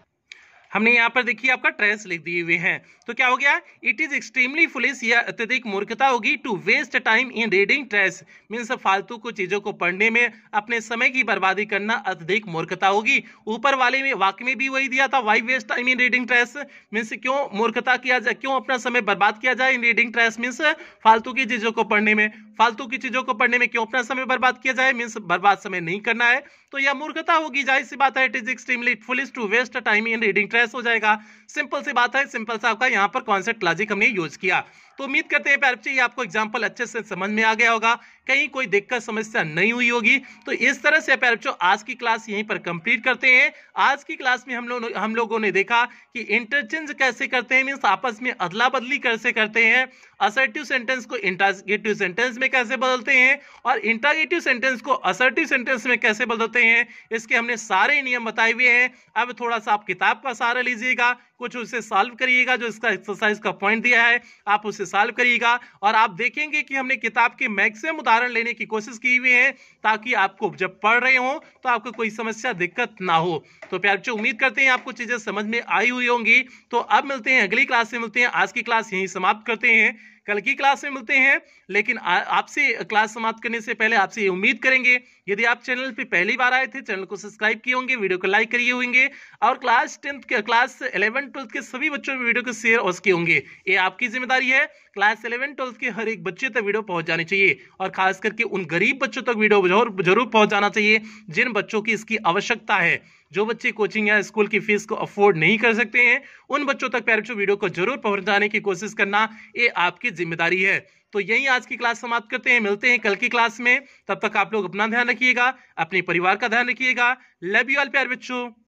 हमने यहाँ पर देखिए आपका ट्रेस लिख दिए हुए हैं तो क्या हो गया इट इज एक्सट्रीमली फुलिस या अत्यधिक मूर्खता होगी to waste time in reading trash means फालतू को चीजों को पढ़ने में अपने समय की बर्बादी करना अत्यधिक मूर्खता होगी ऊपर वाले में वाक्य में भी वही दिया था why waste time in reading trash means क्यों मूर्खता किया जाए क्यों अपना समय बर्बाद किया जाए इन रीडिंग ट्रेस मीन्स फालतू की चीजों को पढ़ने में फालतू की चीजों को पढ़ने में क्यों अपना समय बर्बाद किया जाए मीन्स बर्बाद समय नहीं करना है तो यह मूर्खता होगी जाहिर सी बात है it is extremely fool to waste time in reading trash हो जाएगा सिंपल सी बात है सिंपल सा आपका यहाँ पर कॉन्सेप्ट लॉजिक हमने यूज किया तो उम्मीद करते हैं प्यारे बच्चे ये आपको एग्जाम्पल अच्छे से समझ में आ गया होगा कहीं कोई दिक्कत समस्या नहीं हुई होगी तो इस तरह से प्यारे बच्चों आज की क्लास यहीं पर कंप्लीट करते हैं आज की क्लास में हम लोग हम लोगों ने देखा कि इंटरचेंज कैसे करते हैं मीन्स आपस में अदला बदली कैसे करते हैं असर्टिव सेंटेंस को इंटागेटिव सेंटेंस में कैसे बदलते हैं और इंटागेटिव सेंटेंस को असर्टिव सेंटेंस में कैसे बदलते हैं इसके हमने सारे नियम बताए हुए हैं अब थोड़ा सा आप किताब का सहारा लीजिएगा कुछ उसे सॉल्व करिएगा जो इसका एक्सरसाइज का पॉइंट दिया है आप उसे सॉल्व करिएगा और आप देखेंगे कि हमने किताब के मैक्सिमम उदाहरण लेने की कोशिश की हुई है ताकि आपको जब पढ़ रहे हो तो आपको कोई समस्या दिक्कत ना हो तो प्यार बच्चों उम्मीद करते हैं आपको चीज़ें समझ में आई हुई होंगी तो अब मिलते हैं अगली क्लास से मिलते हैं आज की क्लास यही समाप्त करते हैं कल की क्लास में मिलते हैं लेकिन आपसे क्लास समाप्त करने से पहले आपसे उम्मीद करेंगे यदि आप चैनल पे पहली बार आए थे चैनल को सब्सक्राइब किए होंगे वीडियो को लाइक करिए होंगे और क्लास टेंथ के क्लास इलेवन ट्वेल्थ के सभी बच्चों में वीडियो को शेयर और किए होंगे ये आपकी जिम्मेदारी है क्लास इलेवन ट्वेल्थ के हर एक बच्चे तक वीडियो पहुंच जानी चाहिए और खास करके उन गरीब बच्चों तक वीडियो जरूर पहुंचाना चाहिए जिन बच्चों की इसकी आवश्यकता है जो बच्चे कोचिंग या स्कूल की फीस को अफोर्ड नहीं कर सकते हैं उन बच्चों तक प्यारे बच्चों वीडियो को जरूर पहुंचाने की कोशिश करना ये आपकी जिम्मेदारी है तो यही आज की क्लास समाप्त करते हैं मिलते हैं कल की क्लास में तब तक आप लोग अपना ध्यान रखिएगा अपने परिवार का ध्यान रखिएगा लव यू ऑल प्यार बच्चों